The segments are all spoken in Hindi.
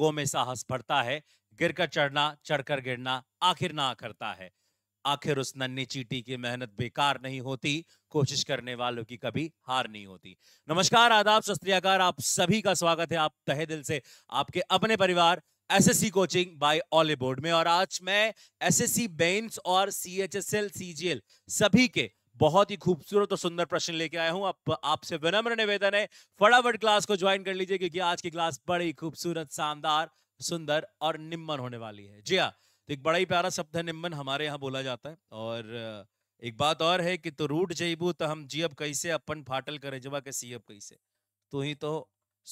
गो में साहस भरता है गिरकर चढ़ना चढ़कर गिरना आखिर ना करता है आखिर उस नन्नी चीटी की मेहनत बेकार नहीं होती कोशिश करने वालों की कभी हार नहीं होती नमस्कार आदाब शस्त्रियाकार आप सभी का स्वागत है आप तहे दिल से आपके अपने परिवार SSC coaching by all board में और आज मैं एसएससी बेंस और सीएचएसएल सीजीएल सभी के बहुत ही खूबसूरत और सुंदर प्रश्न लेके आया हूं आप आपसे विनम्र निवेदन है फटाफट क्लास को ज्वाइन कर लीजिए क्योंकि आज की क्लास बड़ी खूबसूरत शानदार सुंदर और निम्न होने वाली है जी हाँ तो एक बड़ा ही प्यारा शब्द है निम्न हमारे यहाँ बोला जाता है और एक बात और है कि तो रूट जेबू तो हम जी अब कैसे अपन फाटल करे जबा के सी अब कैसे तो ही तो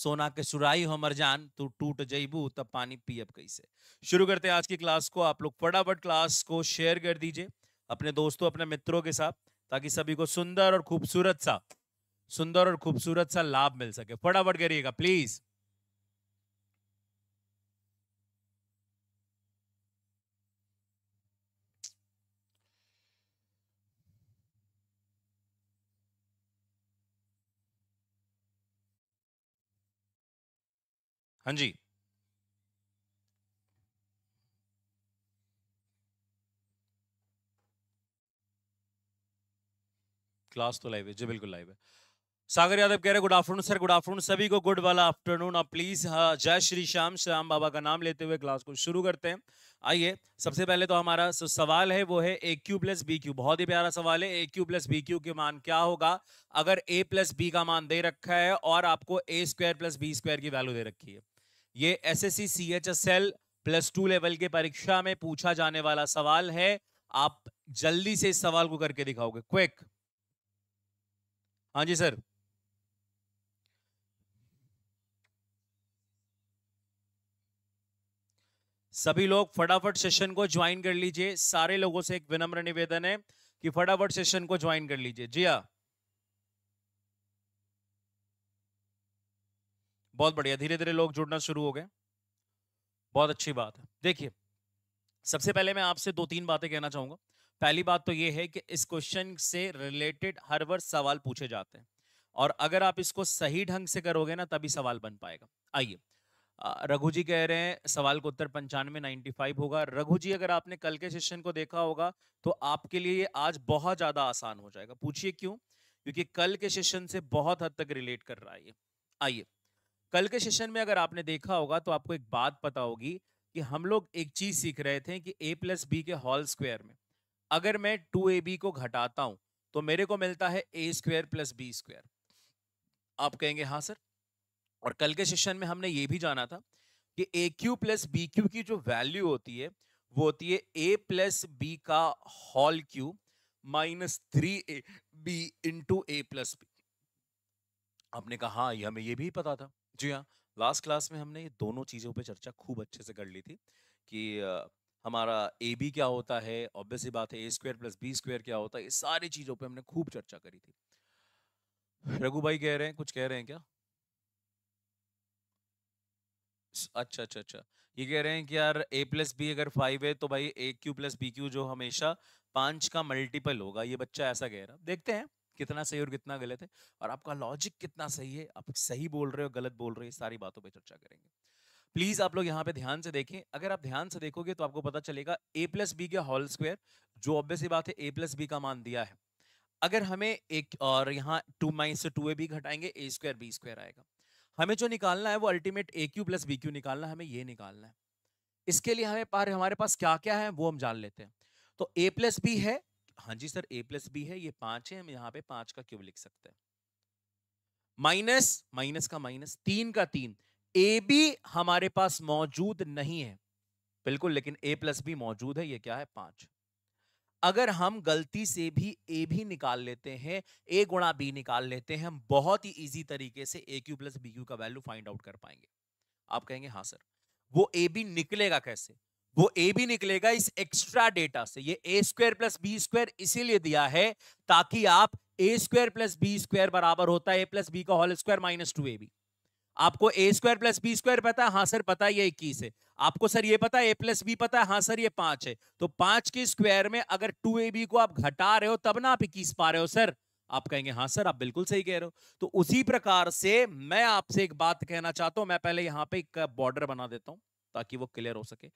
सोना के सुराई हो मरजान तू टूट जेबू तब पानी पी अब कैसे शुरू करते हैं आज की क्लास को आप लोग फटाफट क्लास को शेयर कर दीजिए अपने दोस्तों अपने मित्रों के साथ ताकि सभी को सुंदर और खूबसूरत सा सुंदर और खूबसूरत सा लाभ मिल सके फटाफट करिएगा प्लीज हाँ जी क्लास तो लाइव है जी बिल्कुल लाइव है सागर यादव कह रहे good afternoon sir good afternoon सभी को गुड वाला आफ्टरनून आप प्लीज़ हाँ, जय श्री श्याम श्याम बाबा का नाम लेते हुए क्लास को शुरू करते हैं आइए सबसे पहले तो हमारा so, सवाल है वो है A cube plus B cube बहुत ही प्यारा सवाल है A cube plus B cube के मान क्या होगा अगर ए प्लस बी का मान दे रखा है और आपको A square plus B square की वैल्यू दे रखी है ये S S C C H S L plus two level के परीक्षा में पूछा जाने वाला सवाल है आप जल्दी से इस सवाल को करके दिखाओगे क्विक हाँ जी सर सभी लोग फटाफट सेशन को ज्वाइन कर लीजिए सारे लोगों से एक विनम्र निवेदन है कि फटाफट सेशन को ज्वाइन कर लीजिए जी हाँ बहुत बढ़िया धीरे धीरे लोग जुड़ना शुरू हो गए बहुत अच्छी बात है देखिए सबसे पहले मैं आपसे दो तीन बातें कहना चाहूंगा पहली बात तो ये है कि इस क्वेश्चन से रिलेटेड हर वर्ष सवाल पूछे जाते हैं और अगर आप इसको सही ढंग से करोगे ना तभी सवाल बन पाएगा आइए रघु जी कह रहे हैं सवाल को उत्तर पंचानवे नाइन्टी फाइव होगा रघु जी अगर आपने कल के सेशन को देखा होगा तो आपके लिए ये आज बहुत ज़्यादा आसान हो जाएगा पूछिए क्यों क्योंकि कल के सेशन से बहुत हद तक रिलेट कर रहा है ये आइए कल के सेशन में अगर आपने देखा होगा तो आपको एक बात पता होगी कि हम लोग एक चीज़ सीख रहे थे कि ए प्लस बी के हॉल स्क्वायर में अगर मैं टू ए बी को घटाता हूं तो मेरे को मिलता है A square plus B square आप कहेंगे हाँ सर और कल के सेशन में हमने ये भी जाना था कि A cube plus B cube की जो वैल्यू होती है वो होती है ए प्लस बी का whole cube minus three A B into A plus B आपने कहा हाँ ये हमें ये भी पता था जी हाँ लास्ट क्लास में हमने ये दोनों चीज़ों पे चर्चा खूब अच्छे से कर ली थी कि हमारा ए बी क्या होता है ऑब्वियस बात है A square plus B square क्या होता है ये सारी चीज़ों पे हमने खूब चर्चा करी थी रघु भाई कह रहे हैं कुछ कह रहे हैं क्या अच्छा अच्छा अच्छा ये कह रहे हैं कि यार ए प्लस बी अगर फाइव है तो भाई A cube plus B cube जो हमेशा पांच का मल्टीपल होगा ये बच्चा ऐसा कह रहा देखते हैं कितना सही और कितना गलत है और आपका लॉजिक कितना सही है आप सही बोल रहे हो गलत बोल रहे हो सारी बातों पर चर्चा करेंगे प्लीज आप लोग यहाँ पे ध्यान से देखें अगर आप ध्यान से देखोगे तो आपको पता चलेगा ए प्लस बी के होल स्क्वायर जो ऑब्वियसली बात है ए प्लस बी का मान दिया है अगर हमें एक और यहाँ टू माइनस से टू ए बी घटाएंगे ए स्क्वायर बी स्क्वायर आएगा हमें जो निकालना है वो ultimate A cube plus B cube निकालना है हमें ये निकालना है इसके लिए हमें पार हमारे पास क्या क्या है वो हम जान लेते हैं तो ए प्लस बी है हाँ जी सर ए प्लस बी है ये पांच है हम यहाँ पे पांच का क्यूब लिख सकते हैं माइनस माइनस का माइनस तीन का तीन ए बी हमारे पास मौजूद नहीं है बिल्कुल लेकिन ए प्लस बी मौजूद है ये क्या है पांच अगर हम गलती से भी ए भी निकाल लेते हैं ए गुणा बी निकाल लेते हैं हम बहुत ही इजी तरीके से A cube plus B cube का वैल्यू फाइंड आउट कर पाएंगे आप कहेंगे हाँ सर वो ए बी निकलेगा कैसे वो ए भी निकलेगा इस एक्स्ट्रा डेटा से ये A square plus B square इसीलिए दिया है ताकि आप A square plus B square बराबर होता है ए प्लस बी का whole square minus two A B आपको A square plus B square पता है हाँ सर पता ये इक्कीस है आपको सर ये पता है ए प्लस बी पता है हाँ सर ये पांच है तो पांच के स्क्वायर में अगर टू ए बी को आप घटा रहे हो तब ना आप इक्कीस पा रहे हो सर आप कहेंगे हाँ सर आप बिल्कुल सही कह रहे हो तो उसी प्रकार से मैं आपसे एक बात कहना चाहता हूं मैं पहले यहां पे एक बॉर्डर बना देता हूं ताकि वो क्लियर हो सके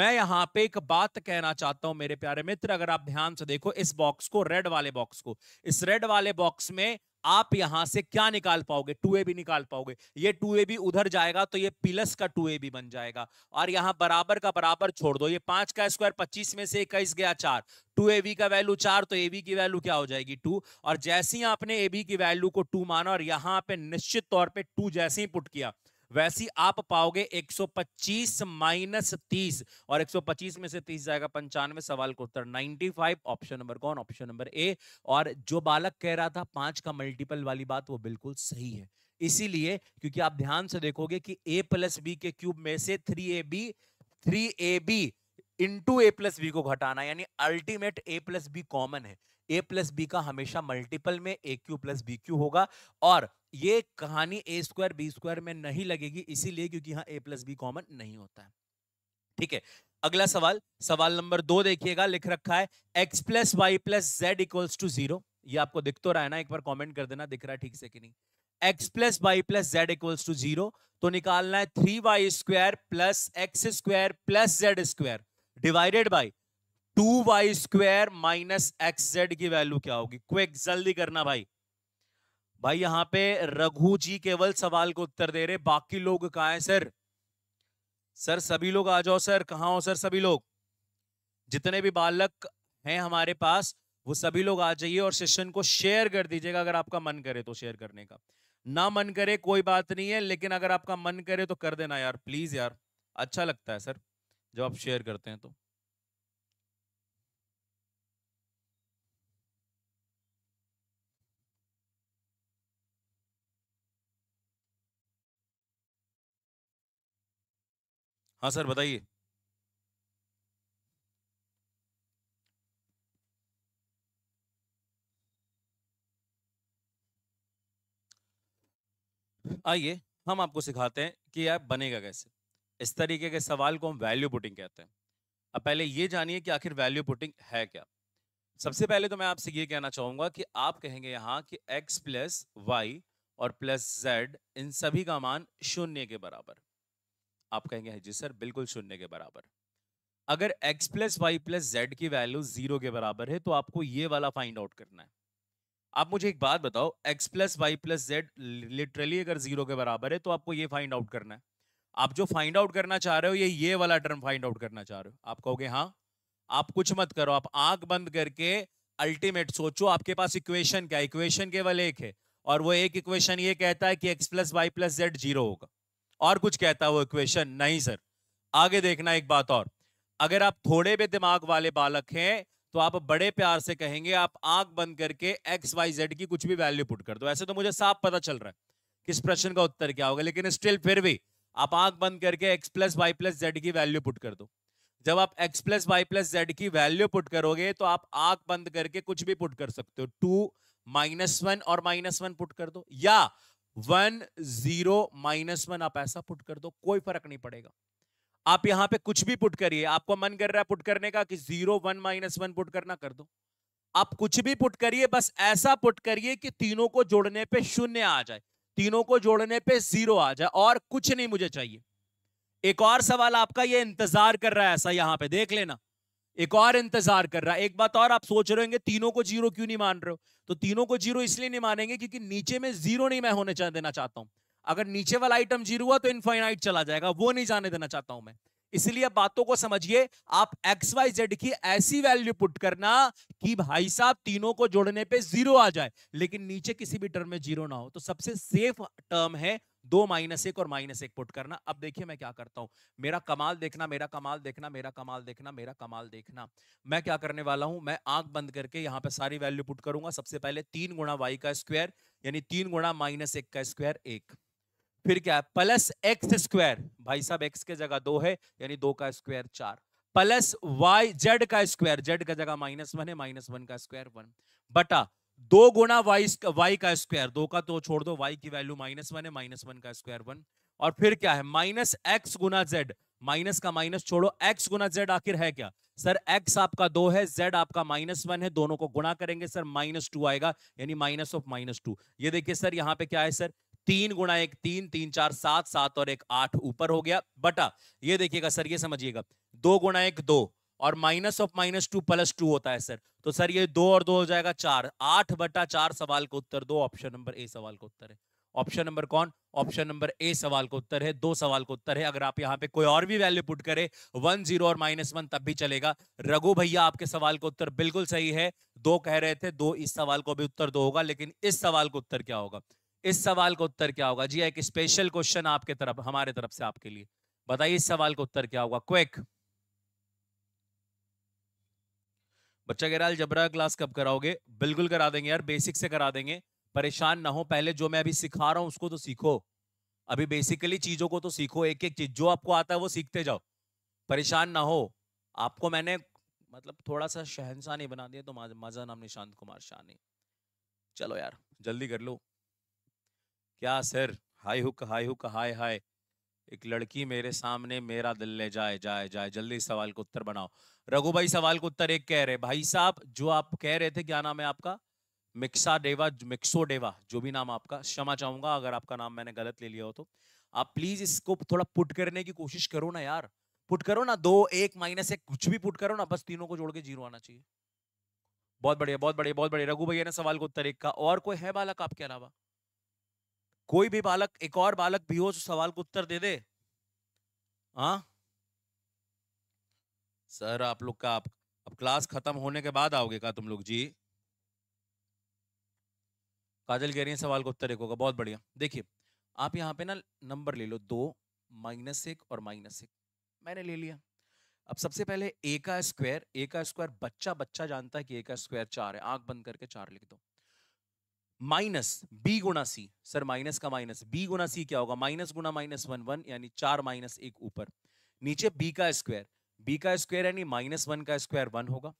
मैं यहाँ पे एक बात कहना चाहता हूँ मेरे प्यारे मित्र अगर आप ध्यान से देखो इस बॉक्स को रेड वाले बॉक्स को इस रेड वाले बॉक्स में आप यहां से क्या निकाल पाओगे टू ए भी निकाल पाओगे ये टू ए भी उधर जाएगा तो ये प्लस का टू ए भी बन जाएगा और यहां बराबर का बराबर छोड़ दो ये पांच का स्क्वायर पच्चीस में से इक्कीस गया चार टू ए बी का वैल्यू चार तो ए बी की वैल्यू क्या हो जाएगी टू और जैसे ही आपने ए बी की वैल्यू को टू माना और यहां पे निश्चित तौर पर टू जैसे ही पुट किया वैसी आप पाओगे 125 माइनस 30 और 125 में से 30 जाएगा पंचानवे सवाल का उत्तर 95 ऑप्शन नंबर कौन ऑप्शन नंबर ए और जो बालक कह रहा था पांच का मल्टीपल वाली बात वो बिल्कुल सही है इसीलिए क्योंकि आप ध्यान से देखोगे कि ए प्लस बी के क्यूब में से three A B three A B into A plus B को घटाना यानी ultimate A plus B common है ए प्लस बी का हमेशा मल्टीपल में A cube plus B cube होगा और ये कहानी ए स्क्वायर बी स्क्वायर में नहीं लगेगी इसीलिए क्योंकि यहाँ ए प्लस बी कॉमन नहीं होता है ठीक है अगला सवाल सवाल नंबर दो देखिएगा लिख रखा है x plus Y plus Z equals to zero ये आपको दिख तो रहा है ना एक बार कमेंट कर देना दिख रहा है ठीक से कि नहीं X plus Y plus Z equals to zero तो निकालना है three Y square plus X square plus Z square divided by two Y square minus X Z की वैल्यू क्या होगी क्विक जल्दी करना भाई भाई यहाँ पे रघु जी केवल सवाल को उत्तर दे रहे बाकी लोग कहा है सर सर सभी लोग आ जाओ सर कहाँ हो सर सभी लोग जितने भी बालक हैं हमारे पास वो सभी लोग आ जाइए और सेशन को शेयर कर दीजिएगा अगर आपका मन करे तो शेयर करने का ना मन करे कोई बात नहीं है लेकिन अगर आपका मन करे तो कर देना यार प्लीज यार अच्छा लगता है सर जब आप शेयर करते हैं तो हाँ सर बताइए आइए हम आपको सिखाते हैं कि यह बनेगा कैसे इस तरीके के सवाल को हम वैल्यू पुटिंग कहते हैं अब पहले ये जानिए कि आखिर वैल्यू पुटिंग है क्या सबसे पहले तो मैं आपसे ये कहना चाहूँगा कि आप कहेंगे यहाँ कि x प्लस वाई और प्लस जेड इन सभी का मान शून्य के बराबर आप कहेंगे हाँ जी सर बिल्कुल शून्य के बराबर अगर x plus Y plus Z की वैल्यू जीरो के बराबर है तो आपको ये वाला फाइंड आउट करना है आप मुझे एक बात बताओ x plus Y plus z literally अगर जीरो के बराबर है तो आपको ये फाइंड आउट करना है आप जो फाइंड आउट करना चाह रहे हो ये ये वाला टर्म फाइंड आउट करना चाह रहे हो आप कहोगे हाँ आप कुछ मत करो आप आंख बंद करके अल्टीमेट सोचो आपके पास इक्वेशन क्या इक्वेशन केवल एक है और वो एक इक्वेशन ये कहता है कि x plus Y plus z zero होगा और कुछ कहता वो इक्वेशन नहीं सर आगे देखना एक बात और अगर आप थोड़े भी दिमाग वाले बालक हैं तो आप बड़े प्यार से कहेंगे आप आंख बंद करके एक्स वाई जेड की कुछ भी वैल्यू पुट कर दो ऐसे तो मुझे साफ पता चल रहा है किस प्रश्न का उत्तर क्या होगा लेकिन स्टिल फिर भी आप आंख बंद करके x plus Y plus Z की वैल्यू पुट कर दो जब आप x plus Y plus Z की वैल्यू पुट करोगे तो आप आंख बंद करके कुछ भी पुट कर सकते हो टू माइनस वन और माइनस वन पुट कर दो या वन जीरो माइनस वन आप ऐसा पुट कर दो कोई फर्क नहीं पड़ेगा आप यहां पे कुछ भी पुट करिए आपको मन कर रहा है पुट करने का कि zero one minus one put करना कर दो आप कुछ भी पुट करिए बस ऐसा पुट करिए कि तीनों को जोड़ने पे शून्य आ जाए तीनों को जोड़ने पे जीरो आ जाए और कुछ नहीं मुझे चाहिए एक और सवाल आपका ये इंतजार कर रहा है ऐसा यहां पे देख लेना एक और इंतजार कर रहा है एक बात और आप सोच रहे होंगे तीनों को जीरो क्यों नहीं मान रहे हो तो तीनों को जीरो इसलिए नहीं मानेंगे क्योंकि नीचे में जीरो नहीं मैं होने देना चाहता हूं अगर नीचे वाला आइटम जीरो हुआ तो इनफाइनाइट चला जाएगा वो नहीं जाने देना चाहता हूं मैं इसलिए बातों को समझिए आप एक्स वाई जेड की ऐसी वैल्यू पुट करना कि भाई साहब तीनों को जोड़ने पे जीरो आ जाए लेकिन नीचे किसी भी टर्म में जीरो ना हो तो सबसे सेफ टर्म है दो माइनस एक और माइनस एक पुट करना अब देखिए मैं क्या करता हूं मेरा कमाल देखना मेरा कमाल देखना मेरा कमाल देखना मेरा कमाल देखना मैं क्या करने वाला हूं मैं आंख बंद करके यहां पे सारी वैल्यू पुट करूंगा सबसे पहले तीन गुणा वाई का स्क्वायर यानी तीन गुणा माइनस एक का स्क्वायर एक फिर क्या है प्लस एक्स स्क्वायर भाई साहब एक्स के जगह दो है यानी दो का स्क्वायर चार प्लस वाई जेड का स्क्वायर जेड का जगह माइनस वन है माइनस वन का स्क्वायर वन बटा दो गुना वाई वाई का स्क्वायर दो का तो छोड़ दो वाई की वैल्यू माइनस वन है माइनस वन का स्क्वायर वन और फिर क्या है माइनस एक्स गुना जेड माइनस का माइनस छोड़ो एक्स गुना जेड आखिर है क्या सर एक्स आपका दो है जेड आपका माइनस वन है दोनों को गुणा करेंगे सर माइनस टू आएगा यानी माइनस ऑफ माइनस टू ये देखिए सर यहाँ पे क्या है सर तीन गुणा एक तीन तीन चार सात सात और एक आठ ऊपर हो गया बटा ये देखिएगा सर ये समझिएगा दो गुणा एक दो और minus of minus two plus two होता है सर तो सर ये दो और दो हो जाएगा चार आठ बटा चार सवाल का उत्तर दो ऑप्शन नंबर ए सवाल का उत्तर है ऑप्शन नंबर कौन ऑप्शन नंबर ए सवाल का उत्तर है दो सवाल का उत्तर है अगर आप यहाँ पे कोई और भी वैल्यू पुट करें वन जीरो और माइनस वन तब भी चलेगा रघु भैया आपके सवाल का उत्तर बिल्कुल सही है दो कह रहे थे दो इस सवाल को भी उत्तर दो होगा लेकिन इस सवाल का उत्तर क्या होगा इस सवाल का उत्तर क्या होगा जी एक स्पेशल क्वेश्चन आपके तरफ हमारे तरफ से आपके लिए बताइए इस सवाल का उत्तर क्या होगा क्वेक बच्चा कह रहा है जबरा क्लास कब कराओगे बिल्कुल करा देंगे यार बेसिक से करा देंगे परेशान ना हो पहले जो मैं अभी सिखा रहा हूँ उसको तो सीखो अभी बेसिकली चीज़ों को तो सीखो एक एक चीज़ जो आपको आता है वो सीखते जाओ परेशान ना हो आपको मैंने मतलब थोड़ा सा शहनशाह नहीं बना दिया तो मजा नाम निशांत कुमार शाह नहीं चलो यार जल्दी कर लो क्या सर हाय हुक हाय हुक हाय हाय एक लड़की मेरे सामने मेरा दिल ले जाए जाए जाए जल्दी सवाल को उत्तर बनाओ रघु भाई सवाल को उत्तर एक कह रहे भाई साहब जो आप कह रहे थे क्या नाम है आपका मिक्सा डेवा मिक्सो डेवा जो भी नाम आपका क्षमा चाहूंगा अगर आपका नाम मैंने गलत ले लिया हो तो आप प्लीज इसको थोड़ा पुट करने की कोशिश करो ना यार पुट करो ना दो एक माइनस एक कुछ भी पुट करो ना बस तीनों को जोड़ के जीरो आना चाहिए बहुत बढ़िया बहुत बढ़िया बहुत बढ़िया रघु भैया ने सवाल को उत्तर एक का और कोई है बालक आपके अलावा कोई भी बालक एक और बालक भी हो जो सवाल को उत्तर दे दे हाँ सर आप लोग का आप अब क्लास खत्म होने के बाद आओगे का तुम लोग जी काजल कह रही है सवाल का उत्तर एक होगा बहुत बढ़िया देखिए आप यहाँ पे ना नंबर ले लो दो माइनस एक और माइनस एक मैंने ले लिया अब सबसे पहले ए का स्क्वायर ए का स्क्वायर बच्चा बच्चा जानता है कि ए का स्क्वायर चार है आंख बंद करके चार लिख दो माइनस बी गुना सी सर माइनस का माइनस बी गुना सी क्या होगा माइनस गुना माइनस वन वन यानी चार माइनस एक ऊपर नीचे बी का स्क्वायर बी का स्क्वायर यानी माइनस वन का स्क्वायर वन होगा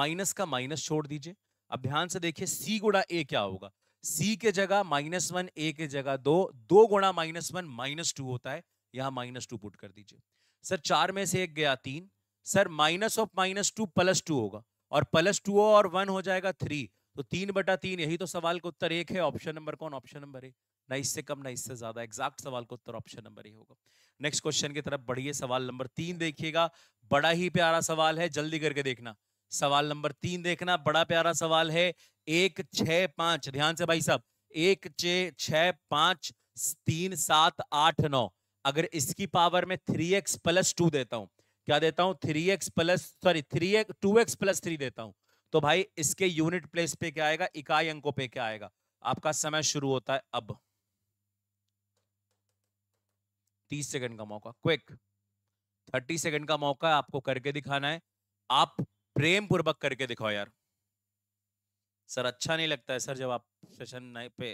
माइनस का माइनस छोड़ दीजिए अब ध्यान से देखिए सी गुणा ए क्या होगा सी के जगह माइनस वन ए के जगह दो दो गुणा माइनस वन माइनस टू होता है यहाँ माइनस टू पुट कर दीजिए सर चार में से एक गया तीन sir minus of minus two plus two होगा और प्लस टू और वन हो जाएगा थ्री तो तीन बटा तीन यही तो सवाल का उत्तर एक है ऑप्शन नंबर कौन ऑप्शन नंबर ए ना इससे कम ना इससे ज्यादा एग्जैक्ट सवाल का उत्तर ऑप्शन नंबर ही होगा नेक्स्ट क्वेश्चन की तरफ बढ़िए सवाल नंबर तीन देखिएगा बड़ा ही प्यारा सवाल है जल्दी करके देखना सवाल नंबर तीन देखना बड़ा प्यारा सवाल है एक छ पांच ध्यान से भाई साहब एक छ पांच तीन सात आठ नौ अगर इसकी पावर में थ्री एक्स प्लस टू देता हूं क्या देता हूं three x plus sorry three x two x plus three देता हूं तो भाई इसके यूनिट प्लेस पे क्या आएगा इकाई अंकों पे क्या आएगा आपका समय शुरू होता है अब तीस सेकंड का मौका क्विक थर्टी सेकंड का मौका आपको करके दिखाना है आप प्रेम पूर्वक करके दिखाओ यार सर अच्छा नहीं लगता है सर जब आप सेशन नहीं पे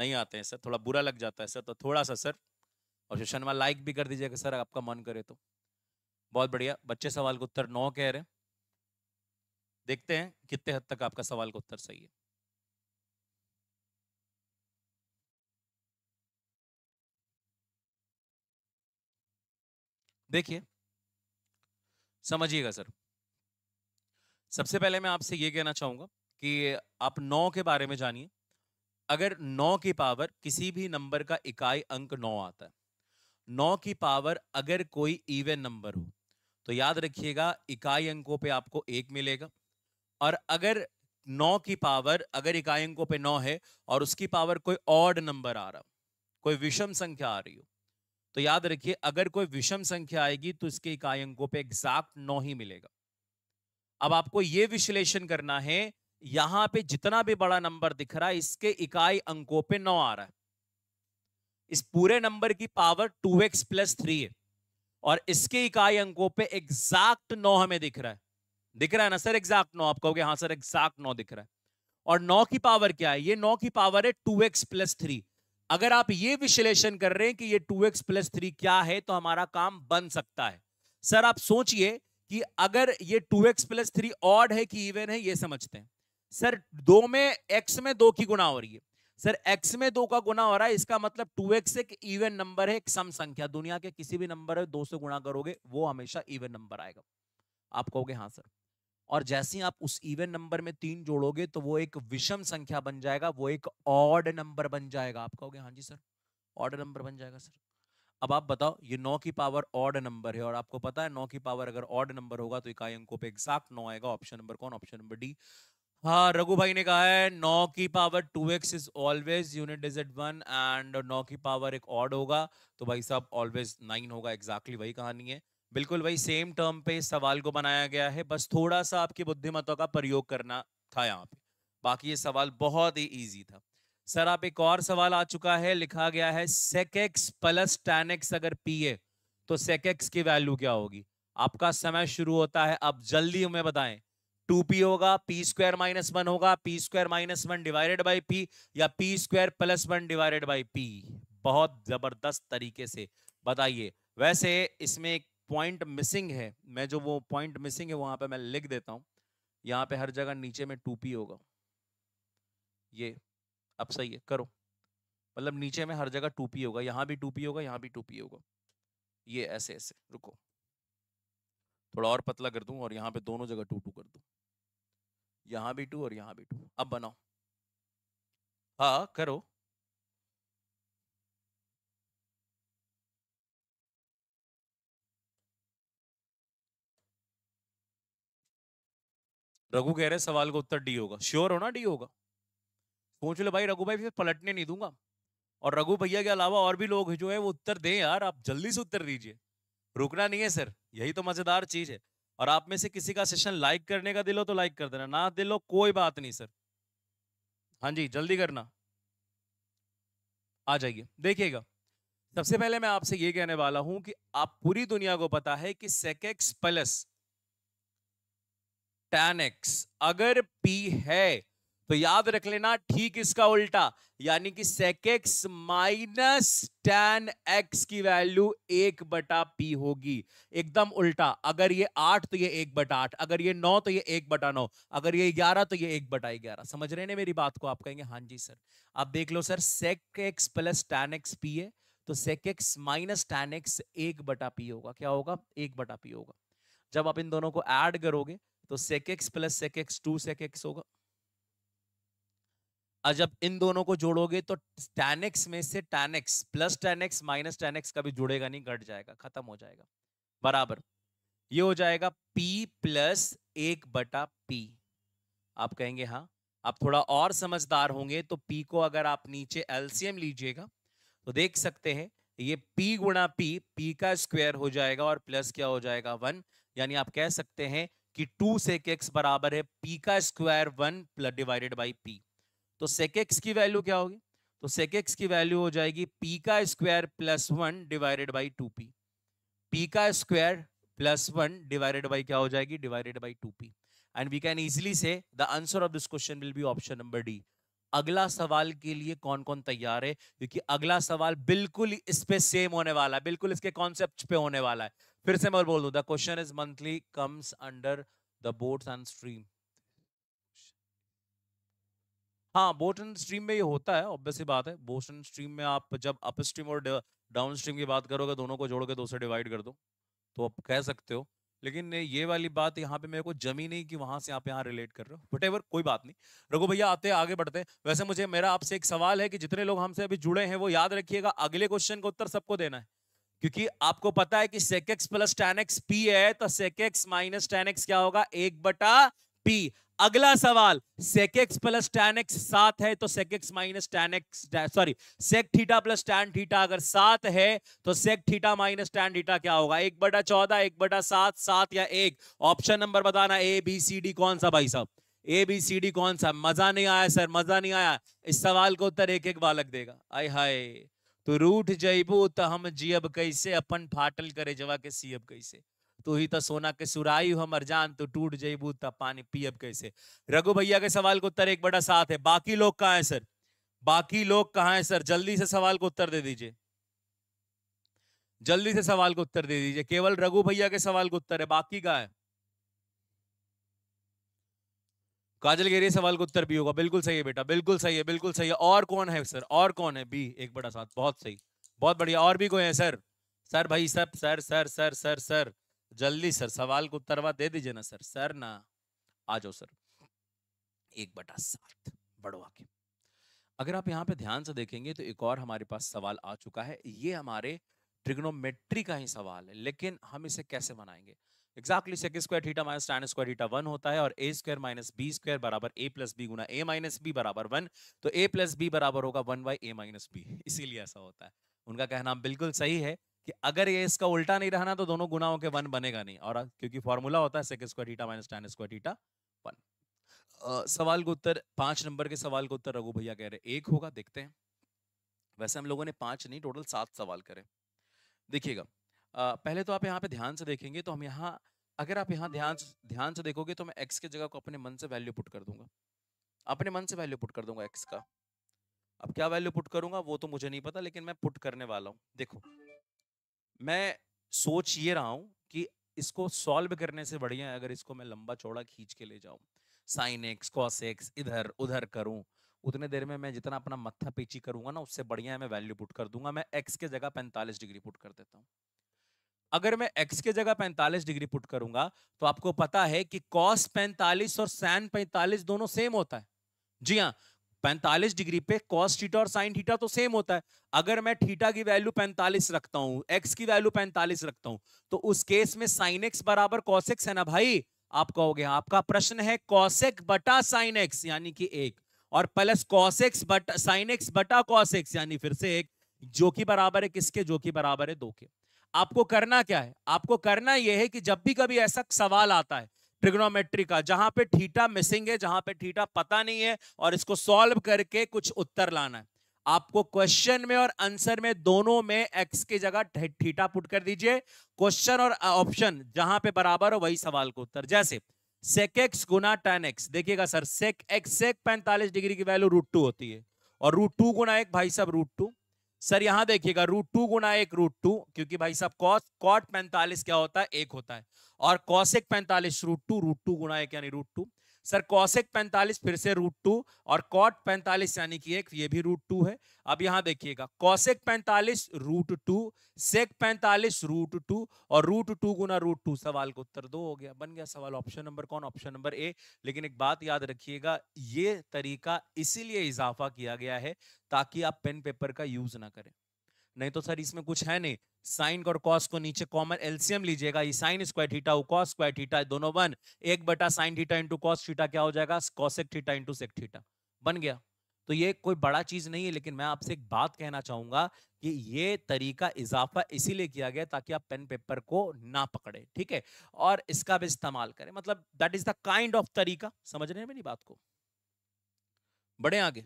नहीं आते हैं सर थोड़ा बुरा लग जाता है सर तो थोड़ा सा सर और सेशन में लाइक भी कर दीजिएगा सर आपका मन करे तो बहुत बढ़िया बच्चे सवाल का उत्तर नौ कह रहे हैं देखते हैं कितने हद तक आपका सवाल का उत्तर सही है देखिए समझिएगा सर सबसे पहले मैं आपसे यह कहना चाहूंगा कि आप नौ के बारे में जानिए अगर नौ की पावर किसी भी नंबर का इकाई अंक नौ आता है नौ की पावर अगर कोई इवेन नंबर हो तो याद रखिएगा इकाई अंकों पे आपको एक मिलेगा और अगर नौ की पावर अगर इकाई अंकों पे नौ है और उसकी पावर कोई ऑड नंबर आ रहा कोई विषम संख्या आ रही हो तो याद रखिए अगर कोई विषम संख्या आएगी तो इसके इकाई अंकों पे एग्जैक्ट नौ ही मिलेगा अब आपको ये विश्लेषण करना है यहां पे जितना भी बड़ा नंबर दिख रहा है इसके इकाई अंकों पे नौ आ रहा है इस पूरे नंबर की power two x plus three है और इसके इकाई अंकों पे एग्जैक्ट नौ हमें दिख रहा है दिख रहा है ना सर एग्जैक्ट नौ आप कहोगे हाँ सर एग्जैक्ट नौ दिख रहा है और नौ की पावर क्या है ये नौ की पावर है टू एक्स प्लस थ्री अगर आप ये विश्लेषण कर रहे हैं कि ये टू एक्स प्लस थ्री क्या है तो हमारा काम बन सकता है सर आप सोचिए कि अगर ये two x plus three odd है कि इवन है ये समझते हैं सर दो में एक्स में दो की गुना हो रही है सर एक्स में दो का गुना हो रहा है इसका मतलब टू एक्स एक इवन नंबर है एक सम संख्या दुनिया के किसी भी नंबर है दो से गुणा करोगे वो हमेशा इवन नंबर आएगा आप कहोगे हाँ सर और जैसे ही आप उस इवन नंबर में तीन जोड़ोगे तो वो एक विषम संख्या बन जाएगा वो एक ऑड नंबर बन जाएगा आप कहोगे हाँ जी सर ऑड नंबर बन जाएगा सर अब आप बताओ ये नौ की पावर ऑड नंबर है और आपको पता है नौ की पावर अगर ऑड नंबर होगा तो इकाई अंकों पे एग्जैक्ट नौ आएगा ऑप्शन नंबर कौन ऑप्शन नंबर डी हाँ रघु भाई ने कहा है नौ की power two x is always unit digit one and नौ की पावर एक ऑड होगा तो भाई साहब ऑलवेज नाइन होगा एग्जैक्टली exactly वही कहानी है बिल्कुल वही सेम टर्म पे इस सवाल को बनाया गया है बस थोड़ा सा आपकी बुद्धिमत्ता का प्रयोग करना था यहाँ पे बाकी ये सवाल बहुत ही ईजी था सर आप एक और सवाल आ चुका है लिखा गया है सेकेक्स प्लस टेन एक्स अगर पी ए तो सेकेक्स की वैल्यू क्या होगी आपका समय शुरू होता है अब जल्दी हमें बताएं टू पी होगा पी स्क्वायर माइनस वन होगा p square minus one divided by p या p square plus one divided by p बहुत जबरदस्त तरीके से बताइए वैसे इसमें एक पॉइंट मिसिंग है मैं जो वो पॉइंट मिसिंग है वहां पे मैं लिख देता हूँ यहाँ पे हर जगह नीचे में टू पी होगा ये अब सही है करो मतलब नीचे में हर जगह टू पी होगा यहाँ भी टू पी होगा यहाँ भी टू पी होगा ये ऐसे ऐसे रुको थोड़ा और पतला कर दूँ और यहाँ पे दोनों जगह टू टू कर दूँ यहाँ भी टू और यहाँ भी टू अब बनाओ हाँ करो रघु कह रहे सवाल का उत्तर डी होगा श्योर हो ना डी होगा सोच लो भाई रघु भाई फिर पलटने नहीं दूंगा और रघु भैया के अलावा और भी लोग जो है वो उत्तर दें यार आप जल्दी से उत्तर दीजिए रुकना नहीं है सर यही तो मजेदार चीज है और आप में से किसी का सेशन लाइक करने का दिल हो तो लाइक कर देना ना दिल हो कोई बात नहीं सर हाँ जी जल्दी करना आ जाइए देखिएगा सबसे पहले मैं आपसे ये कहने वाला हूं कि आप पूरी दुनिया को पता है कि सेकेक्स प्लस tan x अगर p है तो याद रख लेना ठीक इसका उल्टा यानी कि sec x minus tan x की वैल्यू एक बटा पी होगी एकदम उल्टा अगर ये आठ तो ये एक बटा आठ अगर ये नौ तो ये एक बटा नौ अगर ये ग्यारह तो ये एक बटा ग्यारह समझ रहे हैं मेरी बात को आप कहेंगे हाँ जी सर आप देख लो sir sec x plus tan x p है तो sec x minus tan x एक बटा पी होगा क्या होगा एक बटा पी होगा जब आप इन दोनों को ऐड करोगे तो sec x plus sec x two sec x होगा और जब इन दोनों को जोड़ोगे तो tan x में से tan x plus tan x minus tan x कभी जुड़ेगा नहीं घट जाएगा खत्म हो जाएगा बराबर ये हो जाएगा p प्लस एक बटा पी आप कहेंगे हाँ आप थोड़ा और समझदार होंगे तो पी को अगर आप नीचे एल्सियम लीजिएगा तो देख सकते हैं ये पी गुणा पी पी का स्क्वायर हो जाएगा और प्लस क्या हो जाएगा वन यानी आप कह सकते हैं कि टू सेक एक्स बराबर है पी का square one plus divided by p तो सेक एक्स की वैल्यू क्या होगी तो सेक एक्स की वैल्यू हो जाएगी पी का square plus one divided by two p p का square plus one divided by क्या हो जाएगी divided by two p and we can easily say the answer of this question will be option number D अगला सवाल के लिए कौन कौन तैयार है क्योंकि अगला सवाल बिल्कुल इस पे सेम होने वाला है बिल्कुल इसके कॉन्सेप्ट पे होने वाला है फिर से मैं बोल दू the question is monthly comes under the board and stream हाँ बोट एंड स्ट्रीम में ये होता है ऑब्वियस ही बात है बोट एंड स्ट्रीम में आप जब अप स्ट्रीम और डाउन स्ट्रीम की बात करोगे दोनों को जोड़ के दो से डिवाइड कर दो तो आप कह सकते हो लेकिन ये वाली बात यहाँ पे मेरे को जमी नहीं कि वहां से आप यहाँ रिलेट कर रहे हो बट एवर कोई बात नहीं रघु भैया आते आगे बढ़ते हैं वैसे मुझे मेरा आपसे एक सवाल है कि जितने लोग हमसे अभी जुड़े हैं वो याद रखिएगा अगले क्वेश्चन का उत्तर सबको देना है क्योंकि आपको पता है कि sec x plus tan x p है तो सेकेक्स माइनस टेन एक्स क्या होगा एक बटा पी अगला सवाल sec x plus tan x साथ है तो sec x minus tan x sorry sec theta plus tan theta अगर साथ है तो sec theta minus tan theta क्या होगा एक बटा चौदह एक बटा सात सात या एक ऑप्शन नंबर बताना ए बी सी डी कौन सा भाई साहब ए बी सी डी कौन सा मजा नहीं आया सर मजा नहीं आया इस सवाल को उत्तर एक एक बालक देगा आय हाय तो रूठ जयबू तो हम जियब कैसे अपन फाटल करे जवा के सीयब कैसे तू ही तो सोना के सुराई हम जान तो टूट जेबू तब पानी पियब कैसे रघु भैया के सवाल का उत्तर एक बड़ा साथ है बाकी लोग कहाँ है सर बाकी लोग कहाँ है सर जल्दी से सवाल को उत्तर दे दीजिए जल्दी से सवाल को उत्तर दे दीजिए केवल रघु भैया के सवाल को उत्तर है बाकी का है काजल गेरी सवाल का उत्तर भी होगा बिल्कुल सही है बेटा बिल्कुल सही है बिल्कुल सही है और कौन है सर और कौन है बी एक बड़ा साथ बहुत सही बहुत बढ़िया और भी कोई है सर सर भाई सब sir sir sir sir sir sir जल्दी सर सवाल को उत्तरवा दे दीजिए ना सर सर ना आ जाओ सर एक बटा सात बढ़वा के अगर आप यहाँ पे ध्यान से देखेंगे तो एक और हमारे पास सवाल आ चुका है ये हमारे ट्रिग्नोमेट्री का ही सवाल है लेकिन हम इसे कैसे बनाएंगे exactly sec square theta minus tan square theta one होता है और a square minus b square बराबर ए प्लस बी गुना ए माइनस बी बराबर वन तो ए प्लस बी बराबर होगा one by a minus b इसीलिए ऐसा होता है उनका कहना बिल्कुल सही है कि अगर ये इसका उल्टा नहीं रहना तो दोनों गुनाओं के वन बनेगा नहीं और क्योंकि फॉर्मूला होता है sec square theta minus tan square theta one सवाल का उत्तर पांच नंबर के सवाल का उत्तर रघु भैया कह रहे एक होगा देखते हैं वैसे हम लोगों ने पांच नहीं टोटल सात सवाल करे देखिएगा पहले तो आप यहाँ पे ध्यान से देखेंगे तो हम यहाँ अगर आप यहाँ ध्यान ध्यान से देखोगे तो मैं एक्स की जगह को अपने मन से वैल्यू पुट कर दूंगा अपने मन से वैल्यू पुट कर दूंगा एक्स का अब क्या वैल्यू पुट करूंगा वो तो मुझे नहीं पता लेकिन मैं पुट करने वाला हूँ देखो मैं सोच ये रहा हूँ कि इसको सॉल्व करने से बढ़िया है अगर इसको मैं लंबा चौड़ा खींच के ले जाऊँ साइन एक्स कॉस एक्स इधर उधर करूँ उतने देर में मैं जितना अपना मत्था पीछी करूँगा ना उससे बढ़िया है मैं वैल्यू पुट कर दूंगा मैं एक्स के जगह पैंतालीस डिग्री पुट कर देता हूँ अगर मैं एक्स के जगह पैंतालीस डिग्री पुट करूंगा तो आपको पता है कि कॉस पैंतालीस और सैन पैंतालीस दोनों सेम होता है जी हाँ 45 डिग्री पे कॉस थीटा और साइन थीटा तो सेम होता है अगर मैं थीटा की वैल्यू 45 रखता हूं एक्स की वैल्यू 45 रखता हूं तो उस केस में साइन एक्स बराबर कॉसेक्स है ना भाई आप कहोगे आपका प्रश्न है कॉसेक बटा साइन एक्स यानी कि एक और प्लस कॉसेक्स एक्स बटा साइन एक्स बटा कॉसेक्स यानी फिर से एक जो कि बराबर है किसके जो कि बराबर है दो के आपको करना क्या है आपको करना यह है कि जब भी कभी ऐसा सवाल आता है ट्रिग्नोमेट्री का जहां पे थीटा मिसिंग है जहां पे थीटा पता नहीं है और इसको सॉल्व करके कुछ उत्तर लाना है आपको क्वेश्चन में और आंसर में दोनों में एक्स की जगह थीटा पुट कर दीजिए क्वेश्चन और ऑप्शन जहां पे बराबर हो वही सवाल को उत्तर जैसे सेक एक्स गुना टेन एक्स देखिएगा सर सेक एक्स सेक पैंतालीस डिग्री की वैल्यू रूट टू होती है और रूट टू गुना एक भाई साहब रूट टू सर यहां देखिएगा रूट टू गुना एक रूट टू क्योंकि भाई साहब कॉस कॉट पैंतालीस क्या होता है एक होता है और एक पैंतालीस रूट टू रूट टू गुना एक यानी रूट टू सर कॉसेक 45 फिर से रूट टू और कॉट 45 यानी कि एक ये भी रूट टू है अब यहां देखिएगा cosec 45 root two sec 45 root two और रूट टू गुना रूट टू सवाल का उत्तर दो हो गया बन गया सवाल ऑप्शन नंबर कौन ऑप्शन नंबर ए लेकिन एक बात याद रखिएगा ये तरीका इसीलिए इजाफा किया गया है ताकि आप पेन पेपर का यूज ना करें नहीं तो सर इसमें कुछ है नहीं साइन और कॉस को नीचे कॉमन एलसीएम लीजिएगा sine square theta cos square theta दोनों वन एक बटा sine theta into cos theta क्या हो जाएगा cosec theta into sec theta बन गया तो ये कोई बड़ा चीज नहीं है लेकिन मैं आपसे एक बात कहना चाहूंगा कि ये तरीका इजाफा इसीलिए किया गया ताकि आप पेन पेपर को ना पकड़े ठीक है और इसका भी इस्तेमाल करें मतलब that is the kind of तरीका समझ रहे हैं मेरी बात को बड़े आगे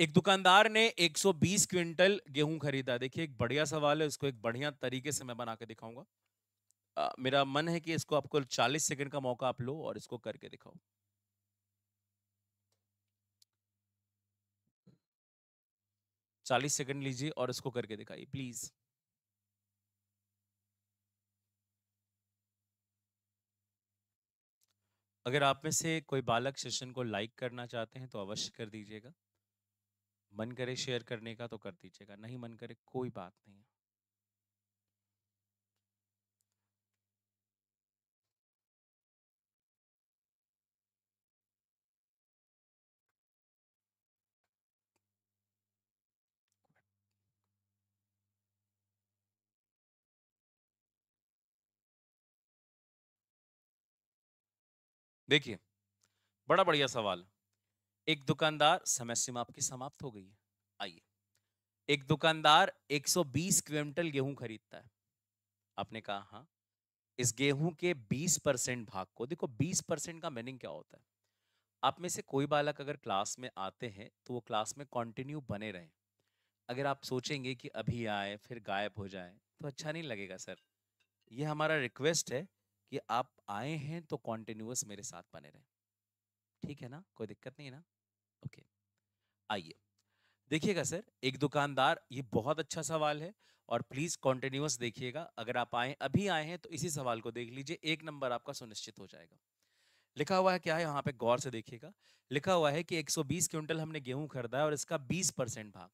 एक दुकानदार ने 120 क्विंटल गेहूं खरीदा देखिए एक बढ़िया सवाल है इसको एक बढ़िया तरीके से मैं बना के दिखाऊंगा मेरा मन है कि इसको आपको 40 सेकंड का मौका आप लो और इसको करके दिखाओ चालीस सेकंड लीजिए और इसको करके दिखाइए प्लीज अगर आप में से कोई बालक सेशन को लाइक करना चाहते हैं तो अवश्य कर दीजिएगा मन करे शेयर करने का तो कर दीजिएगा नहीं मन करे कोई बात नहीं है देखिए बड़ा बढ़िया सवाल एक दुकानदार समय सीमा आपकी समाप्त हो गई है आइए एक दुकानदार 120 क्विंटल गेहूं खरीदता है आपने कहा हाँ इस गेहूं के 20 परसेंट भाग को देखो 20 परसेंट का मीनिंग क्या होता है आप में से कोई बालक अगर क्लास में आते हैं तो वो क्लास में कंटिन्यू बने रहें अगर आप सोचेंगे कि अभी आए फिर गायब हो जाए तो अच्छा नहीं लगेगा सर ये हमारा रिक्वेस्ट है कि आप आए हैं तो कॉन्टिन्यूस मेरे साथ बने रहें ठीक है ना कोई दिक्कत नहीं है ना ओके आइए देखिएगा सर एक दुकानदार ये बहुत अच्छा सवाल है और प्लीज कॉन्टिन्यूस देखिएगा अगर आप आए अभी आए हैं तो इसी सवाल को देख लीजिए एक नंबर आपका सुनिश्चित हो जाएगा लिखा हुआ है क्या है यहाँ पे गौर से देखिएगा लिखा हुआ है कि 120 क्विंटल हमने गेहूं खरीदा है और इसका 20 परसेंट भाग